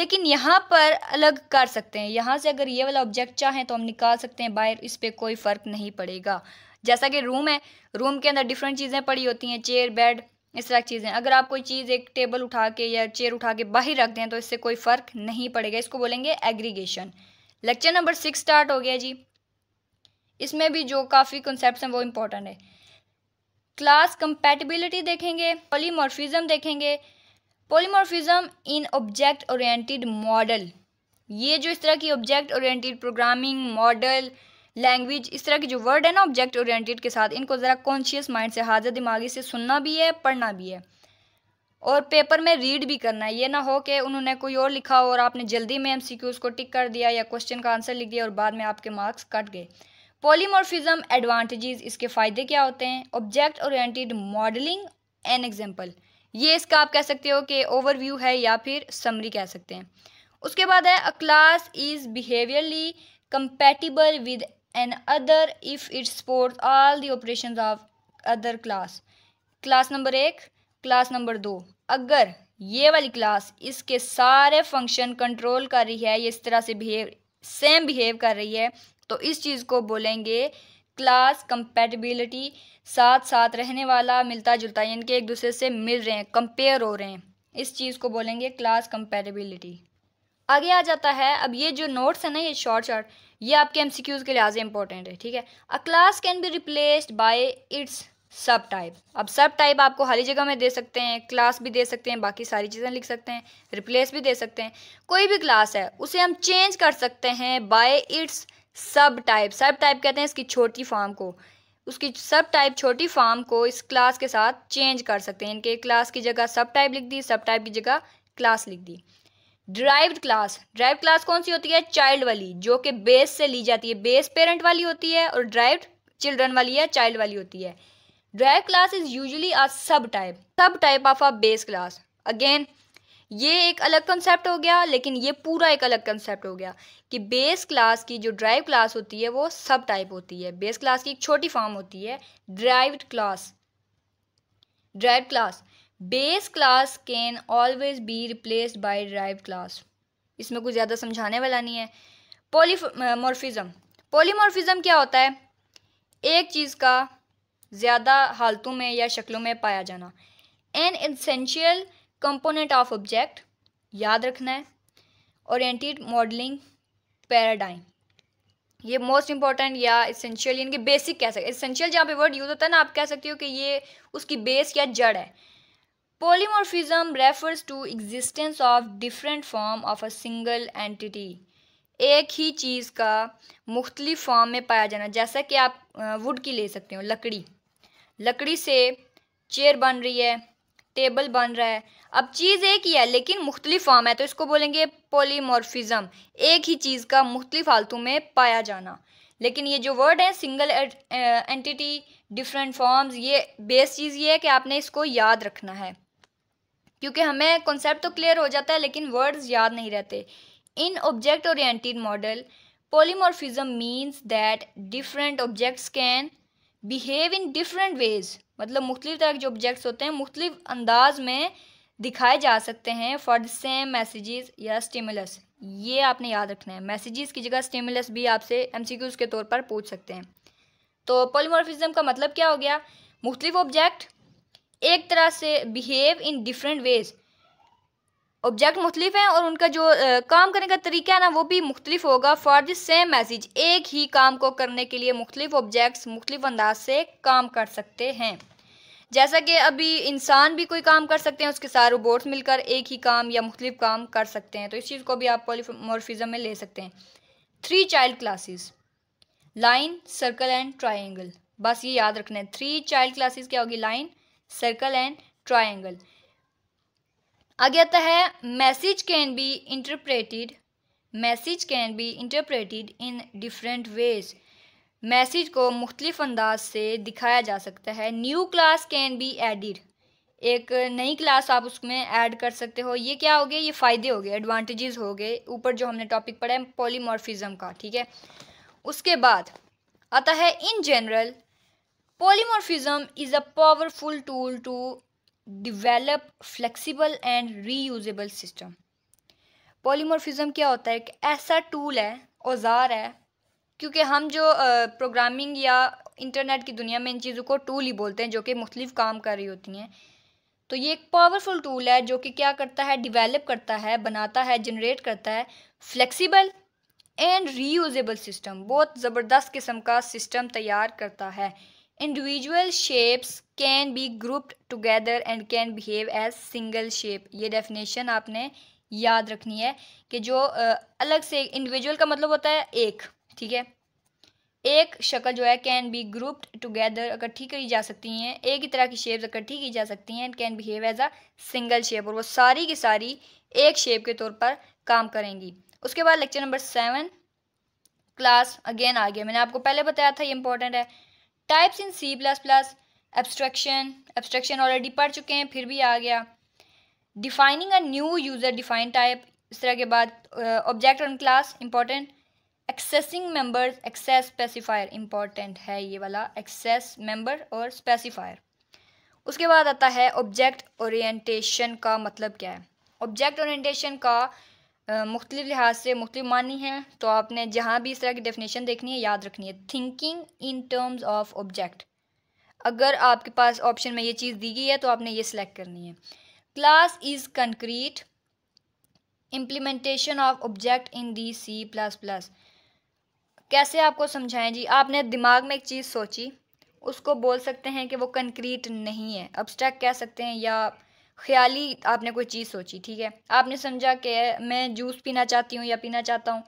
लेकिन यहाँ पर अलग कर सकते हैं यहाँ से अगर ये वाला ऑब्जेक्ट चाहें तो हम निकाल सकते हैं बाहर इस पर कोई फ़र्क नहीं पड़ेगा जैसा कि रूम है रूम के अंदर डिफरेंट चीज़ें पड़ी होती हैं चेयर बेड इस तरह की चीज़ें अगर आप कोई चीज़ एक टेबल उठा के या चेयर उठा के बाहर रख दें तो इससे कोई फ़र्क नहीं पड़ेगा इसको बोलेंगे aggregation lecture number six start हो गया जी इसमें भी जो काफ़ी कंसेप्ट हैं वो इम्पोर्टेंट है क्लास कंपेटिबिलिटी देखेंगे पोलीमोरफिज़म देखेंगे polymorphism in object oriented model ये जो इस तरह की object oriented programming model language इस तरह के जो वर्ड है ना ऑब्जेक्ट ओरिएंटेड के साथ इनको ज़रा कॉन्शियस माइंड से हाजिर दिमागी से सुनना भी है पढ़ना भी है और पेपर में रीड भी करना है ये ना हो कि उन्होंने कोई और लिखा हो और आपने जल्दी में एम को टिक कर दिया या क्वेश्चन का आंसर लिख दिया और बाद में आपके मार्क्स कट गए पॉलीमॉर्फिज्म एडवांटेजेस इसके फ़ायदे क्या होते हैं object oriented modelling an example ये इसका आप कह सकते हो कि ओवरव्यू है या फिर समरी कह सकते हैं उसके बाद है a class is behaviourally compatible with and other if it supports all the operations of other class class number एक class number दो अगर ये वाली class इसके सारे function control कर रही है ये इस तरह से behave same behave कर रही है तो इस चीज़ को बोलेंगे क्लास कंपेटिबिलिटी साथ साथ रहने वाला मिलता जुलता यानी कि एक दूसरे से मिल रहे हैं कंपेयर हो रहे हैं इस चीज़ को बोलेंगे क्लास कंपेटिबिलिटी आगे आ जाता है अब ये जो नोट्स है ना ये शॉर्ट शॉर्ट ये आपके एम के लिहाज इंपॉर्टेंट है ठीक है a class can be replaced by its subtype अब सब टाइप आपको हर जगह में दे सकते हैं क्लास भी दे सकते हैं बाकी सारी चीज़ें लिख सकते हैं रिप्लेस भी दे सकते हैं कोई भी क्लास है उसे हम चेंज कर सकते हैं by its subtype subtype कहते हैं इसकी छोटी फॉर्म को उसकी सब टाइप छोटी फॉर्म को इस क्लास के साथ चेंज कर सकते हैं इनके क्लास की जगह सब टाइप लिख दी सब टाइप की जगह क्लास लिख दी ड्राइव्ड क्लास ड्राइव क्लास कौन सी होती है चाइल्ड वाली जो कि बेस से ली जाती है बेस पेरेंट वाली होती है और ड्राइव चिल्ड्रन वाली या चाइल्ड वाली होती है derive class is usually a subtype subtype of a base class again ये एक अलग कंसेप्ट हो गया लेकिन ये पूरा एक अलग कंसेप्ट हो गया कि बेस क्लास की जो ड्राइव क्लास होती है वो सब टाइप होती है बेस क्लास की एक छोटी फॉर्म होती है derive class derive class base class can always be replaced by derive class इसमें कुछ ज़्यादा समझाने वाला नहीं है पोलीमॉर्फिज़म पोलीमॉर्फिज़म क्या होता है एक चीज़ का ज़्यादा हालतों में या शक्लों में पाया जाना an essential component of object याद रखना है ओरिएंटेड मॉडलिंग पैराडाइम ये मोस्ट इंपॉर्टेंट या इसेंशियल यानी कि बेसिक कह सकते इसेंशियल जहाँ पे वर्ड यूज़ होता है ना आप कह सकते हो कि ये उसकी बेस या जड़ है polymorphism refers to existence of different form of a single entity एक ही चीज़ का मुख्तलि फॉर्म में पाया जाना जैसा कि आप वुड की ले सकते हो लकड़ी लकड़ी से चेयर बन रही है टेबल बन रहा है अब चीज़ एक ही है लेकिन मुख्तलि फॉर्म है तो इसको बोलेंगे पोलीमॉर्फिज़म एक ही चीज़ का मुख्तलिफ हालतों में पाया जाना लेकिन ये जो वर्ड है सिंगल एंटिटी डिफरेंट फॉर्म्स ये बेस चीज़ ये है कि आपने इसको याद रखना है क्योंकि हमें कॉन्सेप्ट तो क्लियर हो जाता है लेकिन वर्ड्स याद नहीं रहते in object oriented model polymorphism means that different objects can behave in different ways मतलब मुख्तलिफ तरह के जो ऑब्जेक्ट्स होते हैं मुख्तलिफ अंदाज में दिखाए जा सकते हैं फॉर द सेम मैसेजेस या स्टिमुलस ये आपने याद रखना है मैसेजेस की जगह स्टिमुलस भी आपसे क्यूज के तौर पर पूछ सकते हैं तो पोलीमोरफिज्म का मतलब क्या हो गया मुख्तलिफ ऑब्जेक्ट एक तरह से behave in different ways object मुख्तलिफ हैं और उनका जो आ, काम करने का तरीका है ना वो भी मुख्तलिफ होगा फॉर द सेम मैसेज एक ही काम को करने के लिए मुख्तलिफ ऑब्जेक्ट्स मुख्तलिफ अंदाज से काम कर सकते हैं जैसा कि अभी इंसान भी कोई काम कर सकते हैं उसके साथ रोबोट्स मिलकर एक ही काम या मुख्तलिफ काम कर सकते हैं तो इस चीज़ को भी आप पॉलीमॉर्फिज़म में ले सकते हैं three child classes line circle and triangle बस ये याद रखना है थ्री चाइल्ड क्लासेस क्या होगी लाइन सर्कल एंड ट्राइंगल आगे आता है message can be interpreted message can be interpreted in different ways message को मुख्तलिफ अंदाज से दिखाया जा सकता है new class can be added एक नई क्लास आप उसमें ऐड कर सकते हो ये क्या हो गया ये फ़ायदे हो गए एडवांटेजेस हो गए ऊपर जो हमने टॉपिक पढ़ा है पॉलीमॉर्फिज्म का ठीक है उसके बाद आता है in general is a powerful tool to develop flexible and reusable system Polymorphism क्या होता है एक ऐसा टूल है औजार है क्योंकि हम जो प्रोग्रामिंग या इंटरनेट की दुनिया में इन चीज़ों को टूल ही बोलते हैं जो कि मुख्तलिफ काम कर रही होती हैं तो ये एक पावरफुल टूल है जो कि क्या करता है डिवेलप करता है बनाता है जनरेट करता है flexible and reusable system बहुत ज़बरदस्त किस्म का सिस्टम तैयार करता है individual shapes can be grouped together and can behave as single shape ये डेफिनेशन आपने याद रखनी है कि जो अलग से इंडिविजुअल का मतलब होता है एक ठीक है एक शक्ल जो है कैन बी ग्रुप्ड टुगेदर इकट्ठी करी जा सकती हैं एक ही तरह की शेप्स इकट्ठी की जा सकती हैं and can behave as a single shape और वो सारी की सारी एक शेप के तौर पर काम करेंगी उसके बाद lecture number seven class again आ गया मैंने आपको पहले बताया था ये इंपॉर्टेंट है types in C plus plus abstraction abstraction already पढ़ चुके हैं फिर भी आ गया defining a new user define type इस तरह के बाद object on class important accessing members access specifier important है ये वाला एक्सेस मेंबर और स्पेसिफायर उसके बाद आता है ऑब्जेक्ट ओरिएंटेशन का मतलब क्या है ऑब्जेक्ट ओरिएंटेशन का मुख्तलिफ लिहाज से मुख्त मानी है तो आपने जहाँ भी इस तरह की डेफिनेशन देखनी है याद रखनी है thinking in terms of object अगर आपके पास ऑप्शन में ये चीज़ दी गई है तो आपने ये सिलेक्ट करनी है class is concrete implementation of object in the C plus plus कैसे आपको समझाएं जी आपने दिमाग में एक चीज़ सोची उसको बोल सकते हैं कि वो कंक्रीट नहीं है अब्सट्रैक्ट कह सकते हैं या ख्याली आपने कोई चीज़ सोची ठीक है आपने समझा कि मैं जूस पीना चाहती हूँ या पीना चाहता हूँ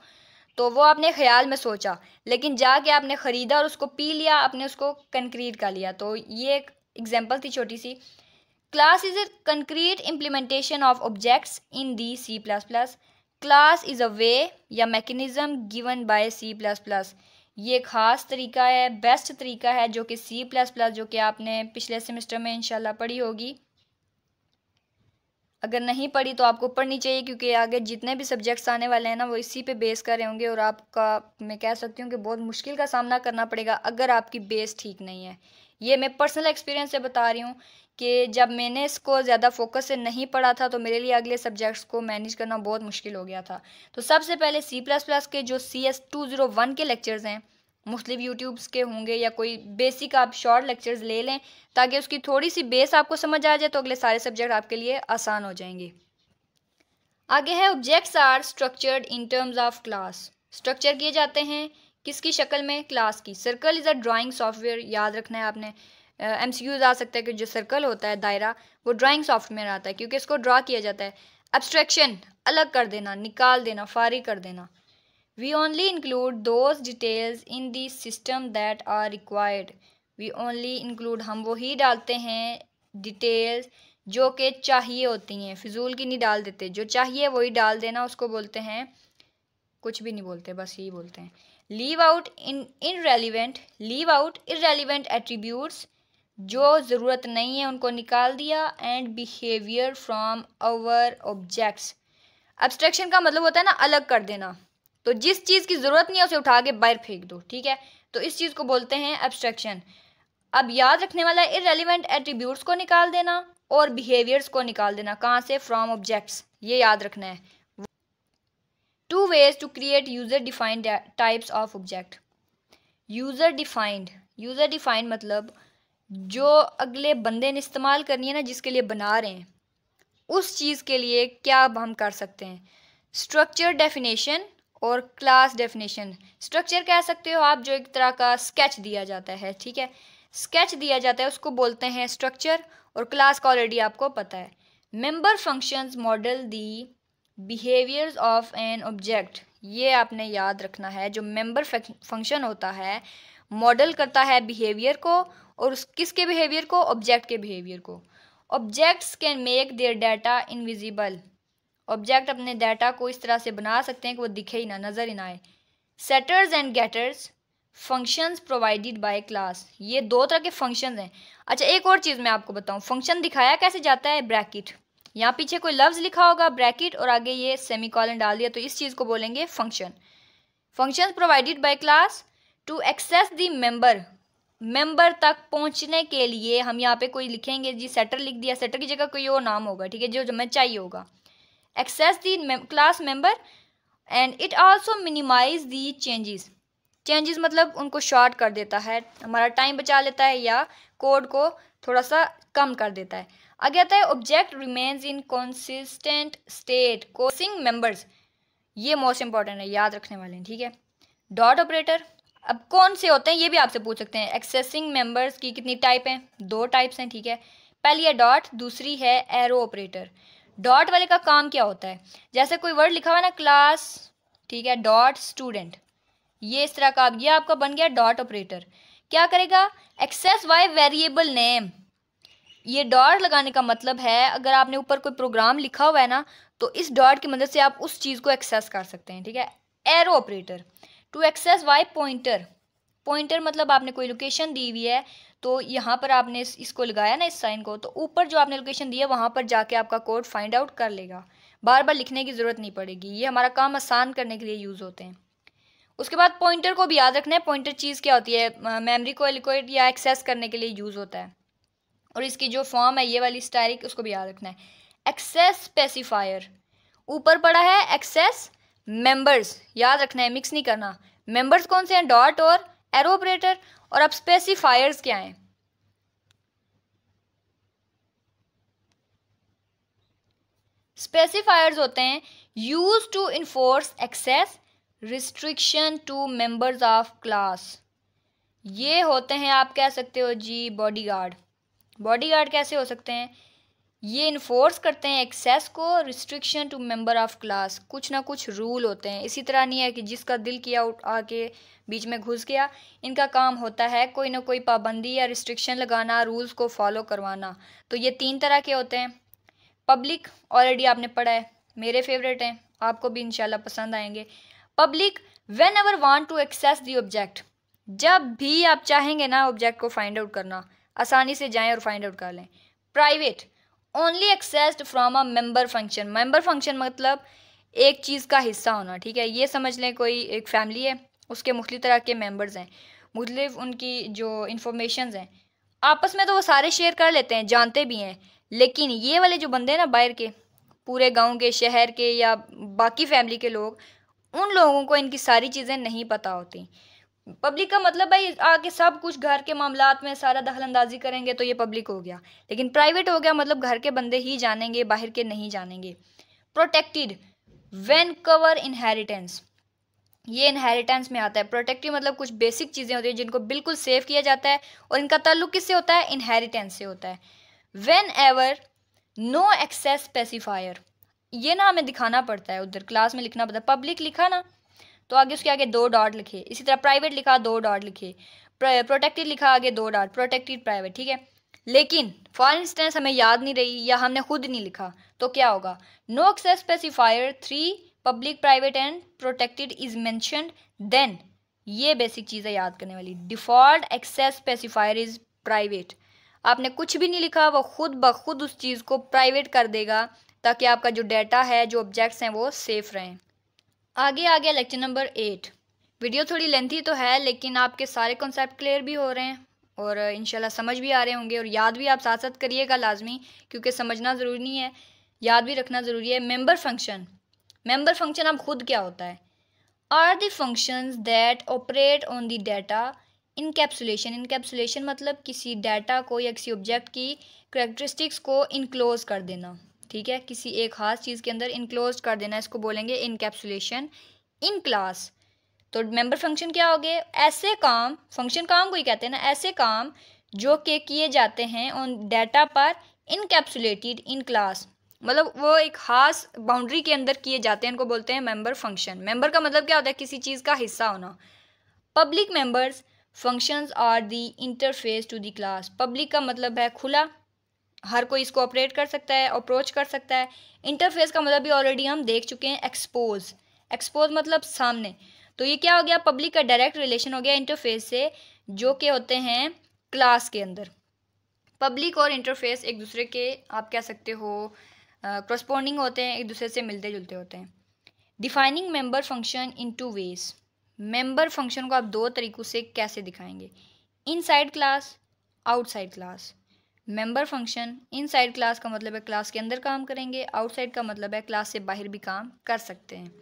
तो वो आपने ख्याल में सोचा लेकिन जाके आपने ख़रीदा और उसको पी लिया आपने उसको कंक्रीट कर लिया तो ये एक एग्जाम्पल थी छोटी सी class is a concrete implementation of objects in the C plus plus class is a way या mechanism given by C plus plus ये ख़ास तरीका है बेस्ट तरीका है जो कि सी प्लस प्लस जो कि आपने पिछले सेमेस्टर में इंशाल्लाह पढ़ी होगी अगर नहीं पढ़ी तो आपको पढ़नी चाहिए क्योंकि आगे जितने भी सब्जेक्ट्स आने वाले हैं ना वो इसी पे बेस कर रहे होंगे और आपका मैं कह सकती हूँ कि बहुत मुश्किल का सामना करना पड़ेगा अगर आपकी बेस ठीक नहीं है ये मैं पर्सनल एक्सपीरियंस से बता रही हूँ कि जब मैंने इसको ज़्यादा फोकस से नहीं पढ़ा था तो मेरे लिए अगले सब्जेक्ट्स को मैनेज करना बहुत मुश्किल हो गया था तो सबसे पहले सी प्लस प्लस के जो C S two zero one के लेक्चर्स हैं मुख्तलिफ यूट्यूब्स के होंगे या कोई बेसिक आप शॉर्ट लेक्चर्स ले लें ताकि उसकी थोड़ी सी बेस आपको समझ आ जाए तो अगले सारे सब्जेक्ट आपके लिए आसान हो जाएंगे आगे है objects are structured in terms of class structure किए जाते हैं किसकी शक्ल में क्लास की circle is a drawing software याद रखना है आपने एम सी यूज़ आ सकता है कि जो सर्कल होता है दायरा वो ड्राइंग सॉफ्टवेयर आता है क्योंकि इसको ड्रा किया जाता है एब्स्ट्रैक्शन अलग कर देना निकाल देना फारी कर देना We only include those details in the system that are required. We only include हम वही डालते हैं details जो कि चाहिए होती हैं फिजूल की नहीं डाल देते जो चाहिए वही डाल देना उसको बोलते हैं कुछ भी नहीं बोलते बस यही बोलते हैं leave out in irrelevant leave out relevant attributes जो ज़रूरत नहीं है उनको निकाल दिया and behaviour from our objects abstraction का मतलब होता है ना अलग कर देना तो जिस चीज़ की ज़रूरत नहीं है उसे उठा के बाहर फेंक दो ठीक है तो इस चीज़ को बोलते हैं एब्स्ट्रैक्शन अब याद रखने वाला इरेलीवेंट एट्रीब्यूट्स को निकाल देना और बिहेवियर्स को निकाल देना कहाँ से फ्रॉम ऑब्जेक्ट्स ये याद रखना है two ways to create user defined types of object user defined user defined मतलब जो अगले बंदे ने इस्तेमाल करनी है ना जिसके लिए बना रहे हैं उस चीज़ के लिए क्या अब हम कर सकते हैं स्ट्रक्चर डेफिनेशन और क्लास डेफिनेशन स्ट्रक्चर कह सकते हो आप जो एक तरह का स्केच दिया जाता है ठीक है स्केच दिया जाता है उसको बोलते हैं स्ट्रक्चर और क्लास का ऑलरेडी आपको पता है member functions model the behaviours of an object ये आपने याद रखना है जो मेंबर फंक्शन होता है मॉडल करता है बिहेवियर को और उस किसके बिहेवियर को ऑब्जेक्ट के बिहेवियर को objects can make their data invisible object अपने डाटा को इस तरह से बना सकते हैं कि वो दिखे ही ना नज़र ही ना आए setters and getters functions provided by class ये दो तरह के फंक्शन हैं अच्छा एक और चीज़ मैं आपको बताऊँ फंक्शन दिखाया कैसे जाता है ब्रैकेट यहाँ पीछे कोई लफ्ज़ लिखा होगा ब्रैकेट और आगे ये सेमी कॉलन डाल दिया तो इस चीज़ को बोलेंगे function function provided by class to access the member member तक पहुंचने के लिए हम यहाँ पे कोई लिखेंगे जी सेटर लिख दिया सेटर की जगह कोई और नाम होगा ठीक है जो हमें चाहिए होगा access the mem class member and it also minimize the changes मतलब उनको शॉर्ट कर देता है हमारा टाइम बचा लेता है या कोड को थोड़ा सा कम कर देता है आगे आता है object remains in consistent state causing members ये मोस्ट इंपॉर्टेंट है याद रखने वाले हैं ठीक है डॉट ऑपरेटर अब कौन से होते हैं ये भी आपसे पूछ सकते हैं एक्सेसिंग मेंबर्स की कितनी टाइप हैं दो टाइप्स हैं ठीक है पहली है डॉट दूसरी है एरो ऑपरेटर डॉट वाले का काम क्या होता है जैसे कोई वर्ड लिखा हुआ ना क्लास ठीक है डॉट स्टूडेंट ये इस तरह का ये आपका बन गया डॉट ऑपरेटर क्या करेगा एक्सेस वाई वेरिएबल नेम ये डॉट लगाने का मतलब है अगर आपने ऊपर कोई प्रोग्राम लिखा हुआ है ना तो इस डॉट की मदद से आप उस चीज़ को एक्सेस कर सकते हैं ठीक है arrow operator to access Y pointer pointer मतलब आपने कोई लोकेशन दी हुई है तो यहाँ पर आपने इसको लगाया ना इस साइन को तो ऊपर जो आपने लोकेशन दिया वहाँ पर जाके आपका कोड फाइंड आउट कर लेगा बार बार लिखने की ज़रूरत नहीं पड़ेगी ये हमारा काम आसान करने के लिए यूज़ होते हैं उसके बाद पॉइंटर को भी याद रखना है पॉइंटर चीज़ क्या होती है मेमोरी को एलिक्वेट या एक्सेस करने के लिए यूज़ होता है और इसकी जो फॉर्म है ये वाली स्टायरिक उसको भी याद रखना है एक्सेस स्पेसिफायर ऊपर पड़ा है एक्सेस मेंबर्स याद रखना है मिक्स नहीं करना मेंबर्स कौन से हैं डॉट और एरो ऑपरेटर और अब स्पेसिफायर्स क्या हैं स्पेसिफायर्स होते हैं use to enforce access restriction to members of class ये होते हैं आप कह सकते हो जी बॉडीगार्ड बॉडीगार्ड कैसे हो सकते हैं ये इन्फोर्स करते हैं एक्सेस को restriction to member of class कुछ ना कुछ रूल होते हैं इसी तरह नहीं है कि जिसका दिल किया आके बीच में घुस गया इनका काम होता है कोई ना कोई पाबंदी या रिस्ट्रिक्शन लगाना रूल्स को फॉलो करवाना तो ये तीन तरह के होते हैं पब्लिक ऑलरेडी आपने पढ़ा है मेरे फेवरेट हैं आपको भी इनशाला पसंद आएंगे public whenever want to access the object जब भी आप चाहेंगे ना ऑब्जेक्ट को फाइंड आउट करना आसानी से जाएं और फाइंड आउट कर लें private only accessed from a member function member function मतलब एक चीज़ का हिस्सा होना ठीक है ये समझ लें कोई एक फैमिली है उसके मुख्तु तरह के मेम्बर्स हैं मुख्तु उनकी जो इंफॉर्मेशन हैं आपस में तो वो सारे शेयर कर लेते हैं जानते भी हैं लेकिन ये वाले जो बंदे हैं ना बाहर के पूरे गांव के शहर के या बाकी फैमिली के लोग उन लोगों को इनकी सारी चीज़ें नहीं पता होती पब्लिक का मतलब भाई आके सब कुछ घर के मामला में सारा दखल अंदाजी करेंगे तो ये पब्लिक हो गया लेकिन प्राइवेट हो गया मतलब घर के बंदे ही जानेंगे बाहर के नहीं जानेंगे प्रोटेक्टेड वेन कवर इनहेरिटेंस ये इनहेरिटेंस में आता है प्रोटेक्टिव मतलब कुछ बेसिक चीज़ें होती हैं जिनको बिल्कुल सेव किया जाता है और इनका ताल्लुक किससे होता है इनहेरिटेंस से होता है whenever no access specifier ये ना हमें दिखाना पड़ता है उधर क्लास में लिखना पड़ता है पब्लिक लिखा ना तो आगे उसके आगे दो डॉट लिखे इसी तरह प्राइवेट लिखा दो डॉट लिखे प्रोटेक्टेड लिखा आगे दो डॉट प्रोटेक्टेड प्राइवेट ठीक है लेकिन फॉर इंस्टेंस हमें याद नहीं रही या हमने खुद नहीं लिखा तो क्या होगा no access specifier three public private and protected is mentioned then ये बेसिक चीज़ है याद करने वाली default access specifier is private आपने कुछ भी नहीं लिखा वो खुद ब खुद उस चीज़ को प्राइवेट कर देगा ताकि आपका जो डाटा है जो ऑब्जेक्ट्स हैं वो सेफ़ रहें आगे आ गया लेक्चर नंबर एट वीडियो थोड़ी लेंथी तो है लेकिन आपके सारे कॉन्सेप्ट क्लियर भी हो रहे हैं और इनशाला समझ भी आ रहे होंगे और याद भी आप साथ साथ करिएगा लाजमी क्योंकि समझना ज़रूरी नहीं है याद भी रखना ज़रूरी है मेंबर फंक्शन मेंबर फंक्शन अब खुद क्या होता है are the functions that operate on the data encapsulation encapsulation मतलब किसी डाटा को या किसी ऑब्जेक्ट की करेक्टरिस्टिक्स को इनक्लोज कर देना ठीक है किसी एक खास चीज़ के अंदर इनक्लोज कर देना इसको बोलेंगे इनकेप्सुलेशन इन क्लास तो मेंबर फंक्शन क्या हो गए ऐसे काम फंक्शन काम को ही कहते हैं ना ऐसे काम जो के किए जाते हैं उन डेटा पर इनकेप्सुलेटेड इन क्लास मतलब वो एक खास बाउंड्री के अंदर किए जाते हैं इनको बोलते हैं मेंबर फंक्शन मेंबर का मतलब क्या होता है किसी चीज़ का हिस्सा होना public members functions are the interface to the class public का मतलब है खुला हर कोई इसको ऑपरेट कर सकता है अप्रोच कर सकता है इंटरफेस का मतलब भी ऑलरेडी हम देख चुके हैं एक्सपोज एक्सपोज मतलब सामने तो ये क्या हो गया पब्लिक का डायरेक्ट रिलेशन हो गया इंटरफेस से जो के होते हैं क्लास के अंदर पब्लिक और इंटरफेस एक दूसरे के आप कह सकते हो क्रस्पॉन्डिंग होते हैं एक दूसरे से मिलते जुलते होते हैं defining member function in two ways member function को आप दो तरीक़ों से कैसे दिखाएंगे inside class outside class member function inside class का मतलब है क्लास के अंदर काम करेंगे आउटसाइड का मतलब है क्लास से बाहर भी काम कर सकते हैं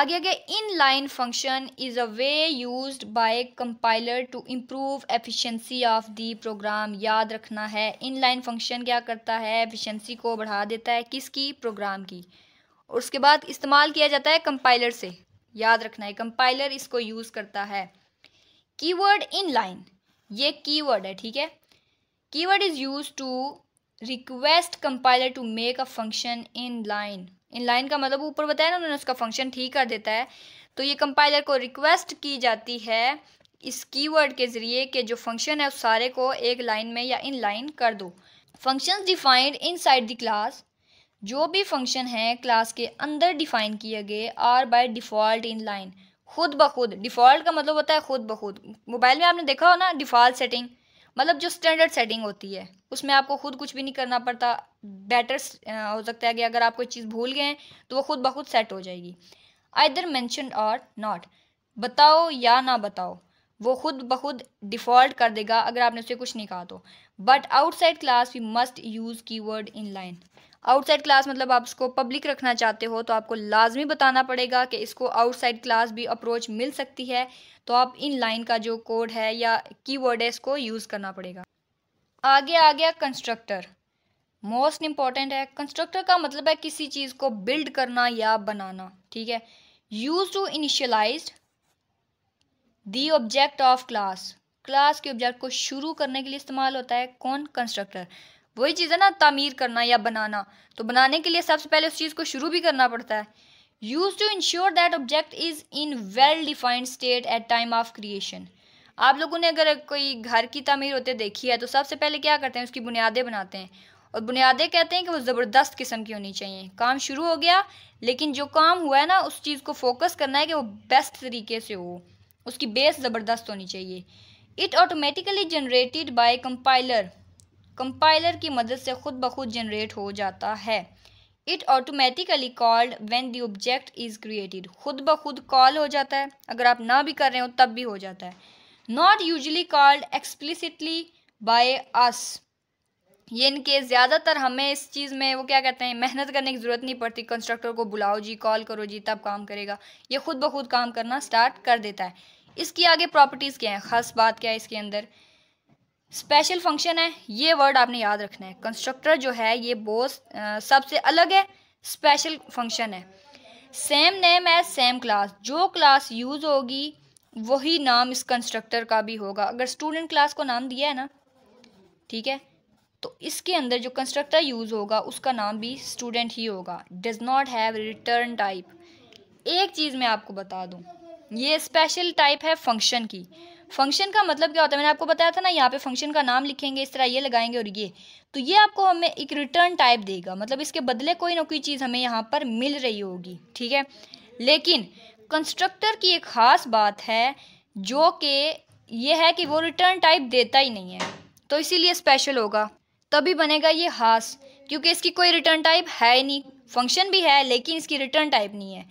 आगे आगे inline function is a way use by compiler to improve efficiency of the program याद रखना है इन लाइन फंक्शन क्या करता है एफिशिएंसी को बढ़ा देता है किसकी प्रोग्राम की और उसके बाद इस्तेमाल किया जाता है कंपाइलर से याद रखना है कंपाइलर इसको यूज़ करता है कीवर्ड इन लाइन ये कीवर्ड है ठीक है keyword is use to request compiler to make a function inline inline का मतलब ऊपर बताया ना उन्होंने उसका फंक्शन ठीक कर देता है तो ये कंपाइलर को रिक्वेस्ट की जाती है इस कीवर्ड के ज़रिए कि जो फंक्शन है उस सारे को एक लाइन में या इन लाइन कर दो functions defined inside the class जो भी फंक्शन है क्लास के अंदर डिफाइन किए गए are by default inline खुद ब खुद डिफ़ॉल्ट का मतलब होता है खुद ब खुद मोबाइल में आपने देखा हो ना डिफ़ॉल्ट सेटिंग मतलब जो स्टैंडर्ड सेटिंग होती है उसमें आपको खुद कुछ भी नहीं करना पड़ता बेटर हो सकता है कि अगर आप कोई चीज़ भूल गए हैं तो वो खुद ब खुद सेट हो जाएगी आइदर मैंशन और नॉट बताओ या ना बताओ वो खुद ब खुद डिफ़ॉल्ट कर देगा अगर आपने उसे कुछ नहीं कहा तो but outside class we must use keyword inline outside class मतलब आप उसको पब्लिक रखना चाहते हो तो आपको लाजमी बताना पड़ेगा कि इसको आउटसाइड क्लास भी अप्रोच मिल सकती है तो आप इन लाइन का जो कोड है या कीवर्ड है इसको यूज़ करना पड़ेगा आगे आ गया कंस्ट्रक्टर मोस्ट इम्पॉर्टेंट है कंस्ट्रक्टर का मतलब है किसी चीज़ को बिल्ड करना या बनाना ठीक है use to initialise the object of class class के ऑब्जेक्ट को शुरू करने के लिए इस्तेमाल होता है कौन कंस्ट्रक्टर वही चीज़ है ना तमीर करना या बनाना तो बनाने के लिए सबसे पहले उस चीज़ को शुरू भी करना पड़ता है use to ensure that object is in well defined state at time of creation आप लोगों ने अगर कोई घर की तमीर होते देखी है तो सबसे पहले क्या करते हैं उसकी बुनियादें बनाते हैं और बुनियादें कहते हैं कि वो ज़बरदस्त किस्म की होनी चाहिए काम शुरू हो गया लेकिन जो काम हुआ है ना उस चीज़ को फोकस करना है कि वो बेस्ट तरीके से हो उसकी बेस ज़बरदस्त होनी चाहिए it automatically generated by compiler compiler की मदद से खुद ब खुद जनरेट हो जाता है it automatically called when the object is created खुद ब खुद कॉल हो जाता है अगर आप ना भी कर रहे हो तब भी हो जाता है not usually called explicitly by us ये इनके ज़्यादातर हमें इस चीज़ में वो क्या कहते हैं मेहनत करने की ज़रूरत नहीं पड़ती कंस्ट्रक्टर को बुलाओ जी कॉल करो जी तब काम करेगा ये खुद ब खुद काम करना स्टार्ट कर देता है इसकी आगे प्रॉपर्टीज़ क्या हैं खास बात क्या है इसके अंदर स्पेशल फंक्शन है ये वर्ड आपने याद रखना है कंस्ट्रक्टर जो है ये बोस सबसे अलग है स्पेशल फंक्शन है सेम नेम है सेम क्लास जो क्लास यूज़ होगी वही नाम इस कंस्ट्रक्टर का भी होगा अगर स्टूडेंट क्लास को नाम दिया है ना ठीक है तो इसके अंदर जो कंस्ट्रक्टर यूज़ होगा उसका नाम भी स्टूडेंट ही होगा does not have return type एक चीज़ मैं आपको बता दूँ ये स्पेशल टाइप है फंक्शन की फंक्शन का मतलब क्या होता है मैंने आपको बताया था ना यहाँ पे फंक्शन का नाम लिखेंगे इस तरह ये लगाएंगे और ये तो ये आपको हमें एक रिटर्न टाइप देगा मतलब इसके बदले कोई ना कोई चीज़ हमें यहाँ पर मिल रही होगी ठीक है लेकिन कंस्ट्रक्टर की एक ख़ास बात है जो कि ये है कि वो रिटर्न टाइप देता ही नहीं है तो इसीलिए स्पेशल होगा तभी बनेगा ये खास क्योंकि इसकी कोई रिटर्न टाइप है ही नहीं फंक्शन भी है लेकिन इसकी रिटर्न टाइप नहीं है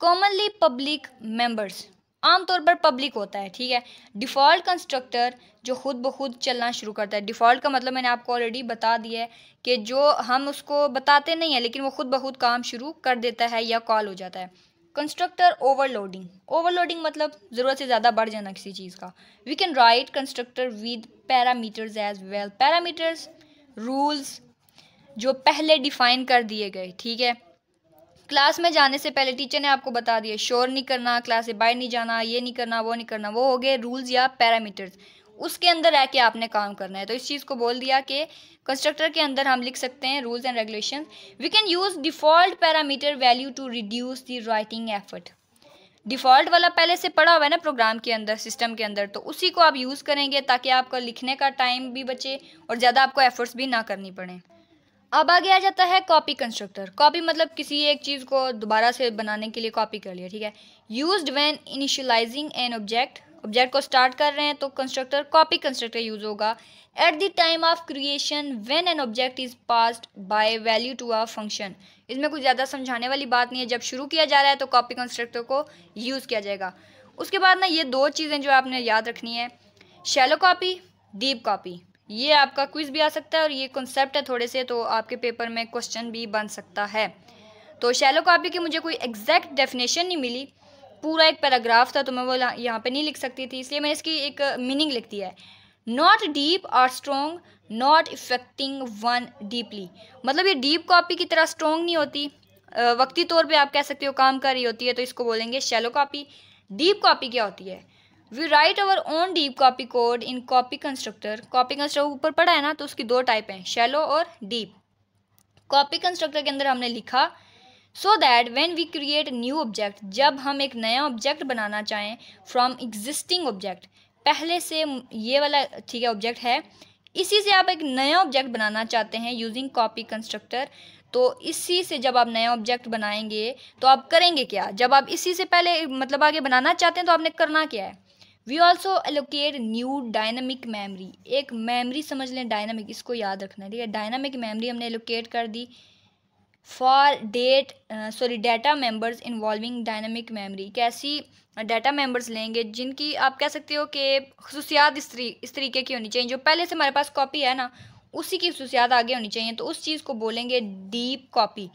कॉमनली पब्लिक मेंबर्स आमतौर पर पब्लिक होता है ठीक है डिफ़ॉल्ट कंस्ट्रक्टर जो खुद ब खुद चलना शुरू करता है डिफ़ॉल्ट का मतलब मैंने आपको ऑलरेडी बता दिया है कि जो हम उसको बताते नहीं हैं लेकिन वो खुद ब खुद काम शुरू कर देता है या कॉल हो जाता है कंस्ट्रक्टर ओवरलोडिंग ओवरलोडिंग मतलब ज़रूरत से ज़्यादा बढ़ जाना किसी चीज़ का we can write constructor with parameters as well parameters rules जो पहले डिफ़ाइन कर दिए गए ठीक है क्लास में जाने से पहले टीचर ने आपको बता दिया शोर नहीं करना क्लास से बाहर नहीं जाना ये नहीं करना वो नहीं करना वो हो गए रूल्स या पैरामीटर्स उसके अंदर रह के आपने काम करना है तो इस चीज़ को बोल दिया कि कंस्ट्रक्टर के अंदर हम लिख सकते हैं rules and regulation we can use default parameter value to reduce the writing effort default वाला पहले से पड़ा हुआ है ना प्रोग्राम के अंदर सिस्टम के अंदर तो उसी को आप यूज़ करेंगे ताकि आपका लिखने का टाइम भी बचे और ज़्यादा आपको एफर्ट्स भी ना करनी पड़े अब आगे आ जाता है कॉपी कंस्ट्रक्टर कॉपी मतलब किसी एक चीज़ को दोबारा से बनाने के लिए कॉपी कर लिया ठीक है use when initialising an object object को स्टार्ट कर रहे हैं तो कंस्ट्रक्टर कॉपी कंस्ट्रक्टर यूज होगा at the time of creation when an object is passed by value to a function इसमें कुछ ज़्यादा समझाने वाली बात नहीं है जब शुरू किया जा रहा है तो कॉपी कंस्ट्रक्टर को यूज़ किया जाएगा उसके बाद ना ये दो चीज़ें जो आपने याद रखनी है शेलो कॉपी डीप कॉपी ये आपका क्विज़ भी आ सकता है और ये कॉन्सेप्ट है थोड़े से तो आपके पेपर में क्वेश्चन भी बन सकता है तो शैलो कापी की मुझे कोई एग्जैक्ट डेफिनेशन नहीं मिली पूरा एक पैराग्राफ था तो मैं वो यहाँ पे नहीं लिख सकती थी इसलिए मैंने इसकी एक मीनिंग लिख दिया है नॉट डीप और strong not affecting one deeply मतलब ये डीप कॉपी की तरह स्ट्रॉन्ग नहीं होती वक्ती तौर पे आप कह सकते हो काम कर रही होती है तो इसको बोलेंगे शैलो कॉपी डीप कॉपी क्या होती है we write our own deep copy code in copy constructor copy constructor ऊपर पढ़ा है ना तो उसकी दो टाइप हैं शेलो और डीप कॉपी कंस्ट्रक्टर के अंदर हमने लिखा so that when we create new object जब हम एक नया ऑब्जेक्ट बनाना चाहें फ्रॉम एग्जिस्टिंग ऑब्जेक्ट पहले से ये वाला ठीक है ऑब्जेक्ट है इसी से आप एक नया ऑब्जेक्ट बनाना चाहते हैं यूजिंग कॉपी कंस्ट्रक्टर तो इसी से जब आप नया ऑब्जेक्ट बनाएंगे तो आप करेंगे क्या जब आप इसी से पहले मतलब आगे बनाना चाहते हैं तो आपने करना क्या है we also allocate new dynamic memory एक मेमरी समझ लें डायनामिक इसको याद रखना है ठीक है डायनामिक मेमरी हमने एलोकेट कर दी for that sorry data members involving dynamic memory कैसी डाटा मेम्बर्स लेंगे जिनकी आप कह सकते हो कि खसूसियात इस तरी इस तरीके की होनी चाहिए जो पहले से हमारे पास कॉपी है ना उसी की खसूसियात आगे होनी चाहिए तो उस चीज़ को बोलेंगे डीप कॉपी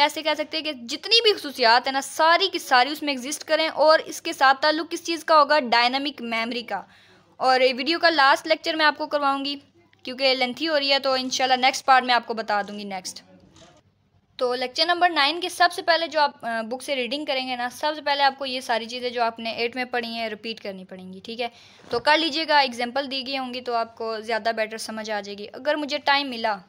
कैसे कह सकते हैं कि जितनी भी खसूसियात है ना सारी की सारी उसमें एग्जिस्ट करें और इसके साथ ताल्लुक किस चीज़ का होगा डायनामिक मेमरी का और वीडियो का लास्ट लेक्चर मैं आपको करवाऊंगी क्योंकि लेंथी हो रही है तो इनशाला नेक्स्ट पार्ट में आपको बता दूंगी नेक्स्ट तो लेक्चर नंबर नाइन के सबसे पहले जो आप बुक से रीडिंग करेंगे ना सबसे पहले आपको ये सारी चीज़ें जो आपने एट में पढ़ी हैं रिपीट करनी पड़ेंगी ठीक है तो कर लीजिएगा एग्जांपल दी गई होंगी तो आपको ज़्यादा बेटर समझ आ जाएगी अगर मुझे टाइम मिला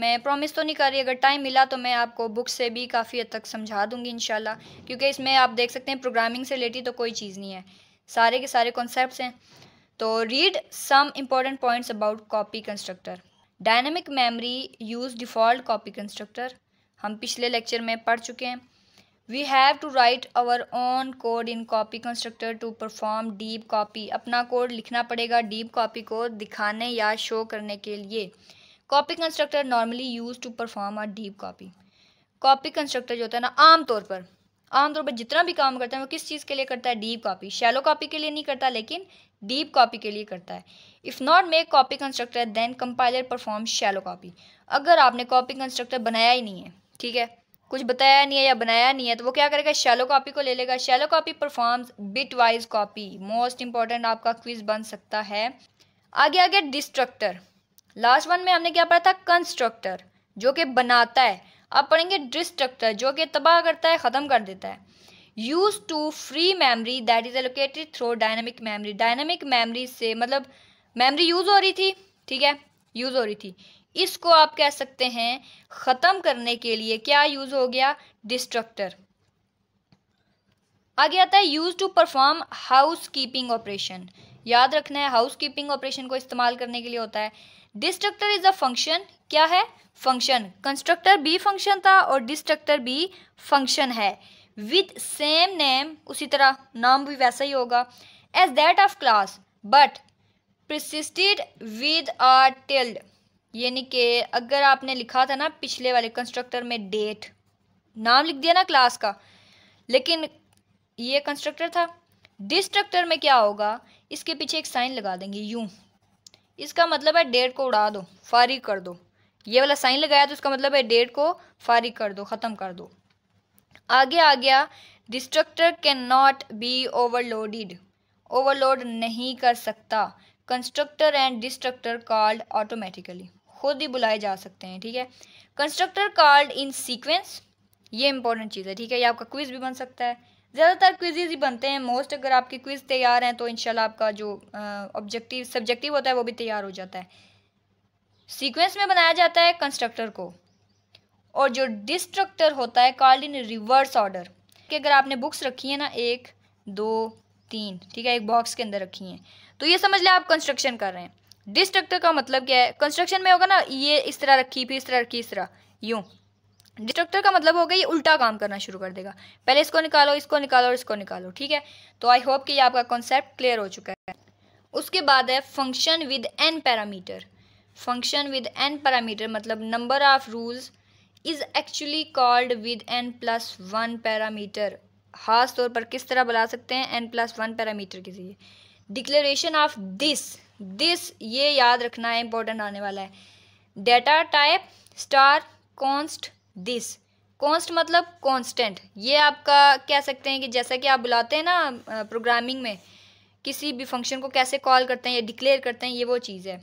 मैं प्रॉमिस तो नहीं कर रही अगर टाइम मिला तो मैं आपको बुक से भी काफ़ी हद तक समझा दूंगी इन क्योंकि इसमें आप देख सकते हैं प्रोग्रामिंग से रिलेटेड तो कोई चीज़ नहीं है सारे के सारे कॉन्सेप्ट हैं तो read some important points about copy constructor dynamic memory use default copy constructor हम पिछले लेक्चर में पढ़ चुके हैं we have to write our own code in copy constructor to perform deep copy अपना कोड लिखना पड़ेगा डीप कॉपी को दिखाने या शो करने के लिए copy constructor normally use to perform a deep copy copy constructor जो होता है ना आमतौर पर आमतौर पर जितना भी काम करता है वो किस चीज़ के लिए करता है डीप कॉपी शैलो कॉपी के लिए नहीं करता लेकिन डीप कॉपी के लिए करता है if not make copy constructor then compiler perform shallow copy अगर आपने कॉपी कंस्ट्रक्टर बनाया ही नहीं है ठीक है कुछ बताया नहीं है या बनाया नहीं है तो वो क्या करेगा शैलो कॉपी को ले लेगा shallow copy performs bitwise copy most important आपका क्विज बन सकता है आगे आगे डिस्ट्रक्टर लास्ट वन में हमने क्या पढ़ा था कंस्ट्रक्टर जो कि बनाता है अब पढ़ेंगे डिस्ट्रक्टर जो कि तबाह करता है ख़त्म कर देता है use to free memory that is allocated through dynamic memory dynamic memory से मतलब मेमरी यूज़ हो रही थी ठीक है यूज़ हो रही थी इसको आप कह सकते हैं ख़त्म करने के लिए क्या यूज़ हो गया डिस्ट्रक्टर आगे आता है use to perform housekeeping operation याद रखना है हाउस कीपिंग ऑपरेशन को इस्तेमाल करने के लिए होता है डिस्ट्रक्टर इज अ फंक्शन क्या है फंक्शन कंस्ट्रक्टर भी फंक्शन था और डिस्ट्रक्टर भी फंक्शन है विथ सेम नेम उसी तरह नाम भी वैसा ही होगा as that of class but preceded with a tilde यानी कि अगर आपने लिखा था ना पिछले वाले कंस्ट्रक्टर में डेट नाम लिख दिया ना क्लास का लेकिन ये कंस्ट्रक्टर था डिस्ट्रक्टर में क्या होगा इसके पीछे एक साइन लगा देंगे यूं इसका मतलब है डेट को उड़ा दो फारिग कर दो ये वाला साइन लगाया तो इसका मतलब है डेट को फारिग कर दो ख़त्म कर दो आगे आ गया destructor can not be overloaded overload नहीं कर सकता constructor and destructor called automatically खुद ही बुलाए जा सकते हैं ठीक है कंस्ट्रक्टर कॉल्ड इन सीक्वेंस ये इंपॉर्टेंट चीज़ है ठीक है ये आपका क्विज भी बन सकता है ज़्यादातर क्विजेज ही बनते हैं मोस्ट अगर आपके क्विज तैयार हैं तो इनशाला आपका जो ऑब्जेक्टिव सब्जेक्टिव होता है वो भी तैयार हो जाता है सीक्वेंस में बनाया जाता है कंस्ट्रक्टर को और जो डिस्ट्रक्टर होता है कॉल्ड इन रिवर्स ऑर्डर कि अगर आपने बुक्स रखी है ना एक दो तीन ठीक है एक बॉक्स के अंदर रखी हैं तो ये समझ लें आप कंस्ट्रक्शन कर रहे हैं डिस्ट्रक्टर का मतलब क्या है कंस्ट्रक्शन में होगा ना ये इस तरह रखी फिर इस तरह रखी इस तरह यूँ डिस्ट्रक्टर का मतलब होगा ये उल्टा काम करना शुरू कर देगा पहले इसको निकालो इसको निकालो और इसको निकालो ठीक है तो आई होप कि ये आपका कॉन्सेप्ट क्लियर हो चुका है उसके बाद है function with n parameter function with n parameter मतलब number of rules is actually called with n plus one parameter खास तौर पर किस तरह बुला सकते हैं एन प्लस वन पैरामीटर के जरिए डिक्लेरेशन ऑफ दिस दिस ये याद रखना है इंपॉर्टेंट आने वाला है data type star const this const मतलब कॉन्स्टेंट ये आपका कह सकते हैं कि जैसा कि आप बुलाते हैं ना प्रोग्रामिंग में किसी भी फंक्शन को कैसे कॉल करते हैं या डिक्लेयर करते हैं ये वो चीज़ है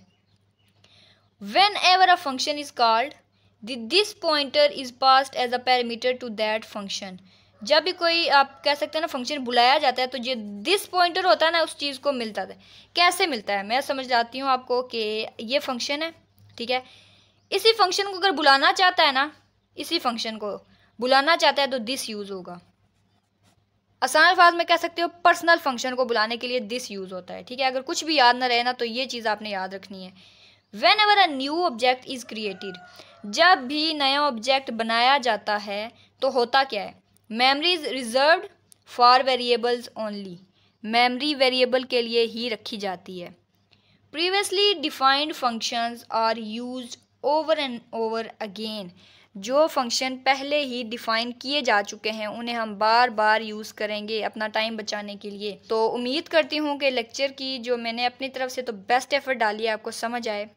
whenever a function is called this pointer is passed as a parameter to that function जब भी कोई आप कह सकते हैं ना फंक्शन बुलाया जाता है तो ये दिस पॉइंटर होता है ना उस चीज़ को मिलता है कैसे मिलता है मैं समझ जाती हूँ आपको कि ये फंक्शन है ठीक है इसी फंक्शन को अगर बुलाना चाहता है ना इसी फंक्शन को बुलाना चाहता है तो दिस यूज़ होगा आसान अल्फाज में कह सकते हो पर्सनल फंक्शन को बुलाने के लिए दिस यूज़ होता है ठीक है अगर कुछ भी याद ना रहे ना तो ये चीज़ आपने याद रखनी है whenever a new object is created जब भी नया ऑब्जेक्ट बनाया जाता है तो होता क्या है memory is reserve for variables only memory variable के लिए ही रखी जाती है previously defined functions are use over and over again जो फंक्शन पहले ही डिफ़ाइन किए जा चुके हैं उन्हें हम बार बार यूज़ करेंगे अपना टाइम बचाने के लिए तो उम्मीद करती हूँ कि लेक्चर की जो मैंने अपनी तरफ से तो बेस्ट एफर्ट डाली है आपको समझ आए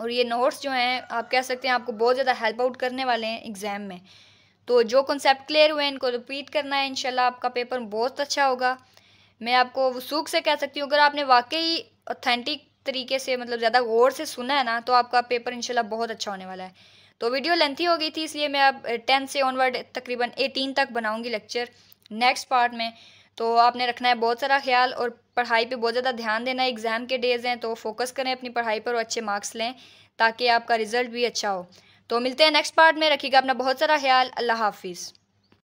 और ये नोट्स जो हैं आप कह सकते हैं आपको बहुत ज़्यादा हेल्प आउट करने वाले हैं एग्ज़ाम में तो जो कॉन्सेप्ट क्लियर हुए हैं इनको रिपीट करना है इनशाला आपका पेपर बहुत अच्छा होगा मैं आपको वसूख से कह सकती हूँ अगर आपने वाकई ऑथेंटिक तरीके से मतलब ज़्यादा गौर से सुना है ना तो आपका पेपर इनशाला बहुत अच्छा होने वाला है तो वीडियो लेंथी हो गई थी इसलिए मैं अब टेन से ऑनवर्ड तकरीबन एटीन तक बनाऊंगी लेक्चर नेक्स्ट पार्ट में तो आपने रखना है बहुत सारा ख्याल और पढ़ाई पे बहुत ज़्यादा ध्यान देना है एग्ज़ाम के डेज़ हैं तो फोकस करें अपनी पढ़ाई पर और अच्छे मार्क्स लें ताकि आपका रिज़ल्ट भी अच्छा हो तो मिलते हैं नेक्स्ट पार्ट में रखिएगा अपना बहुत सारा ख्याल अल्लाह हाफिज़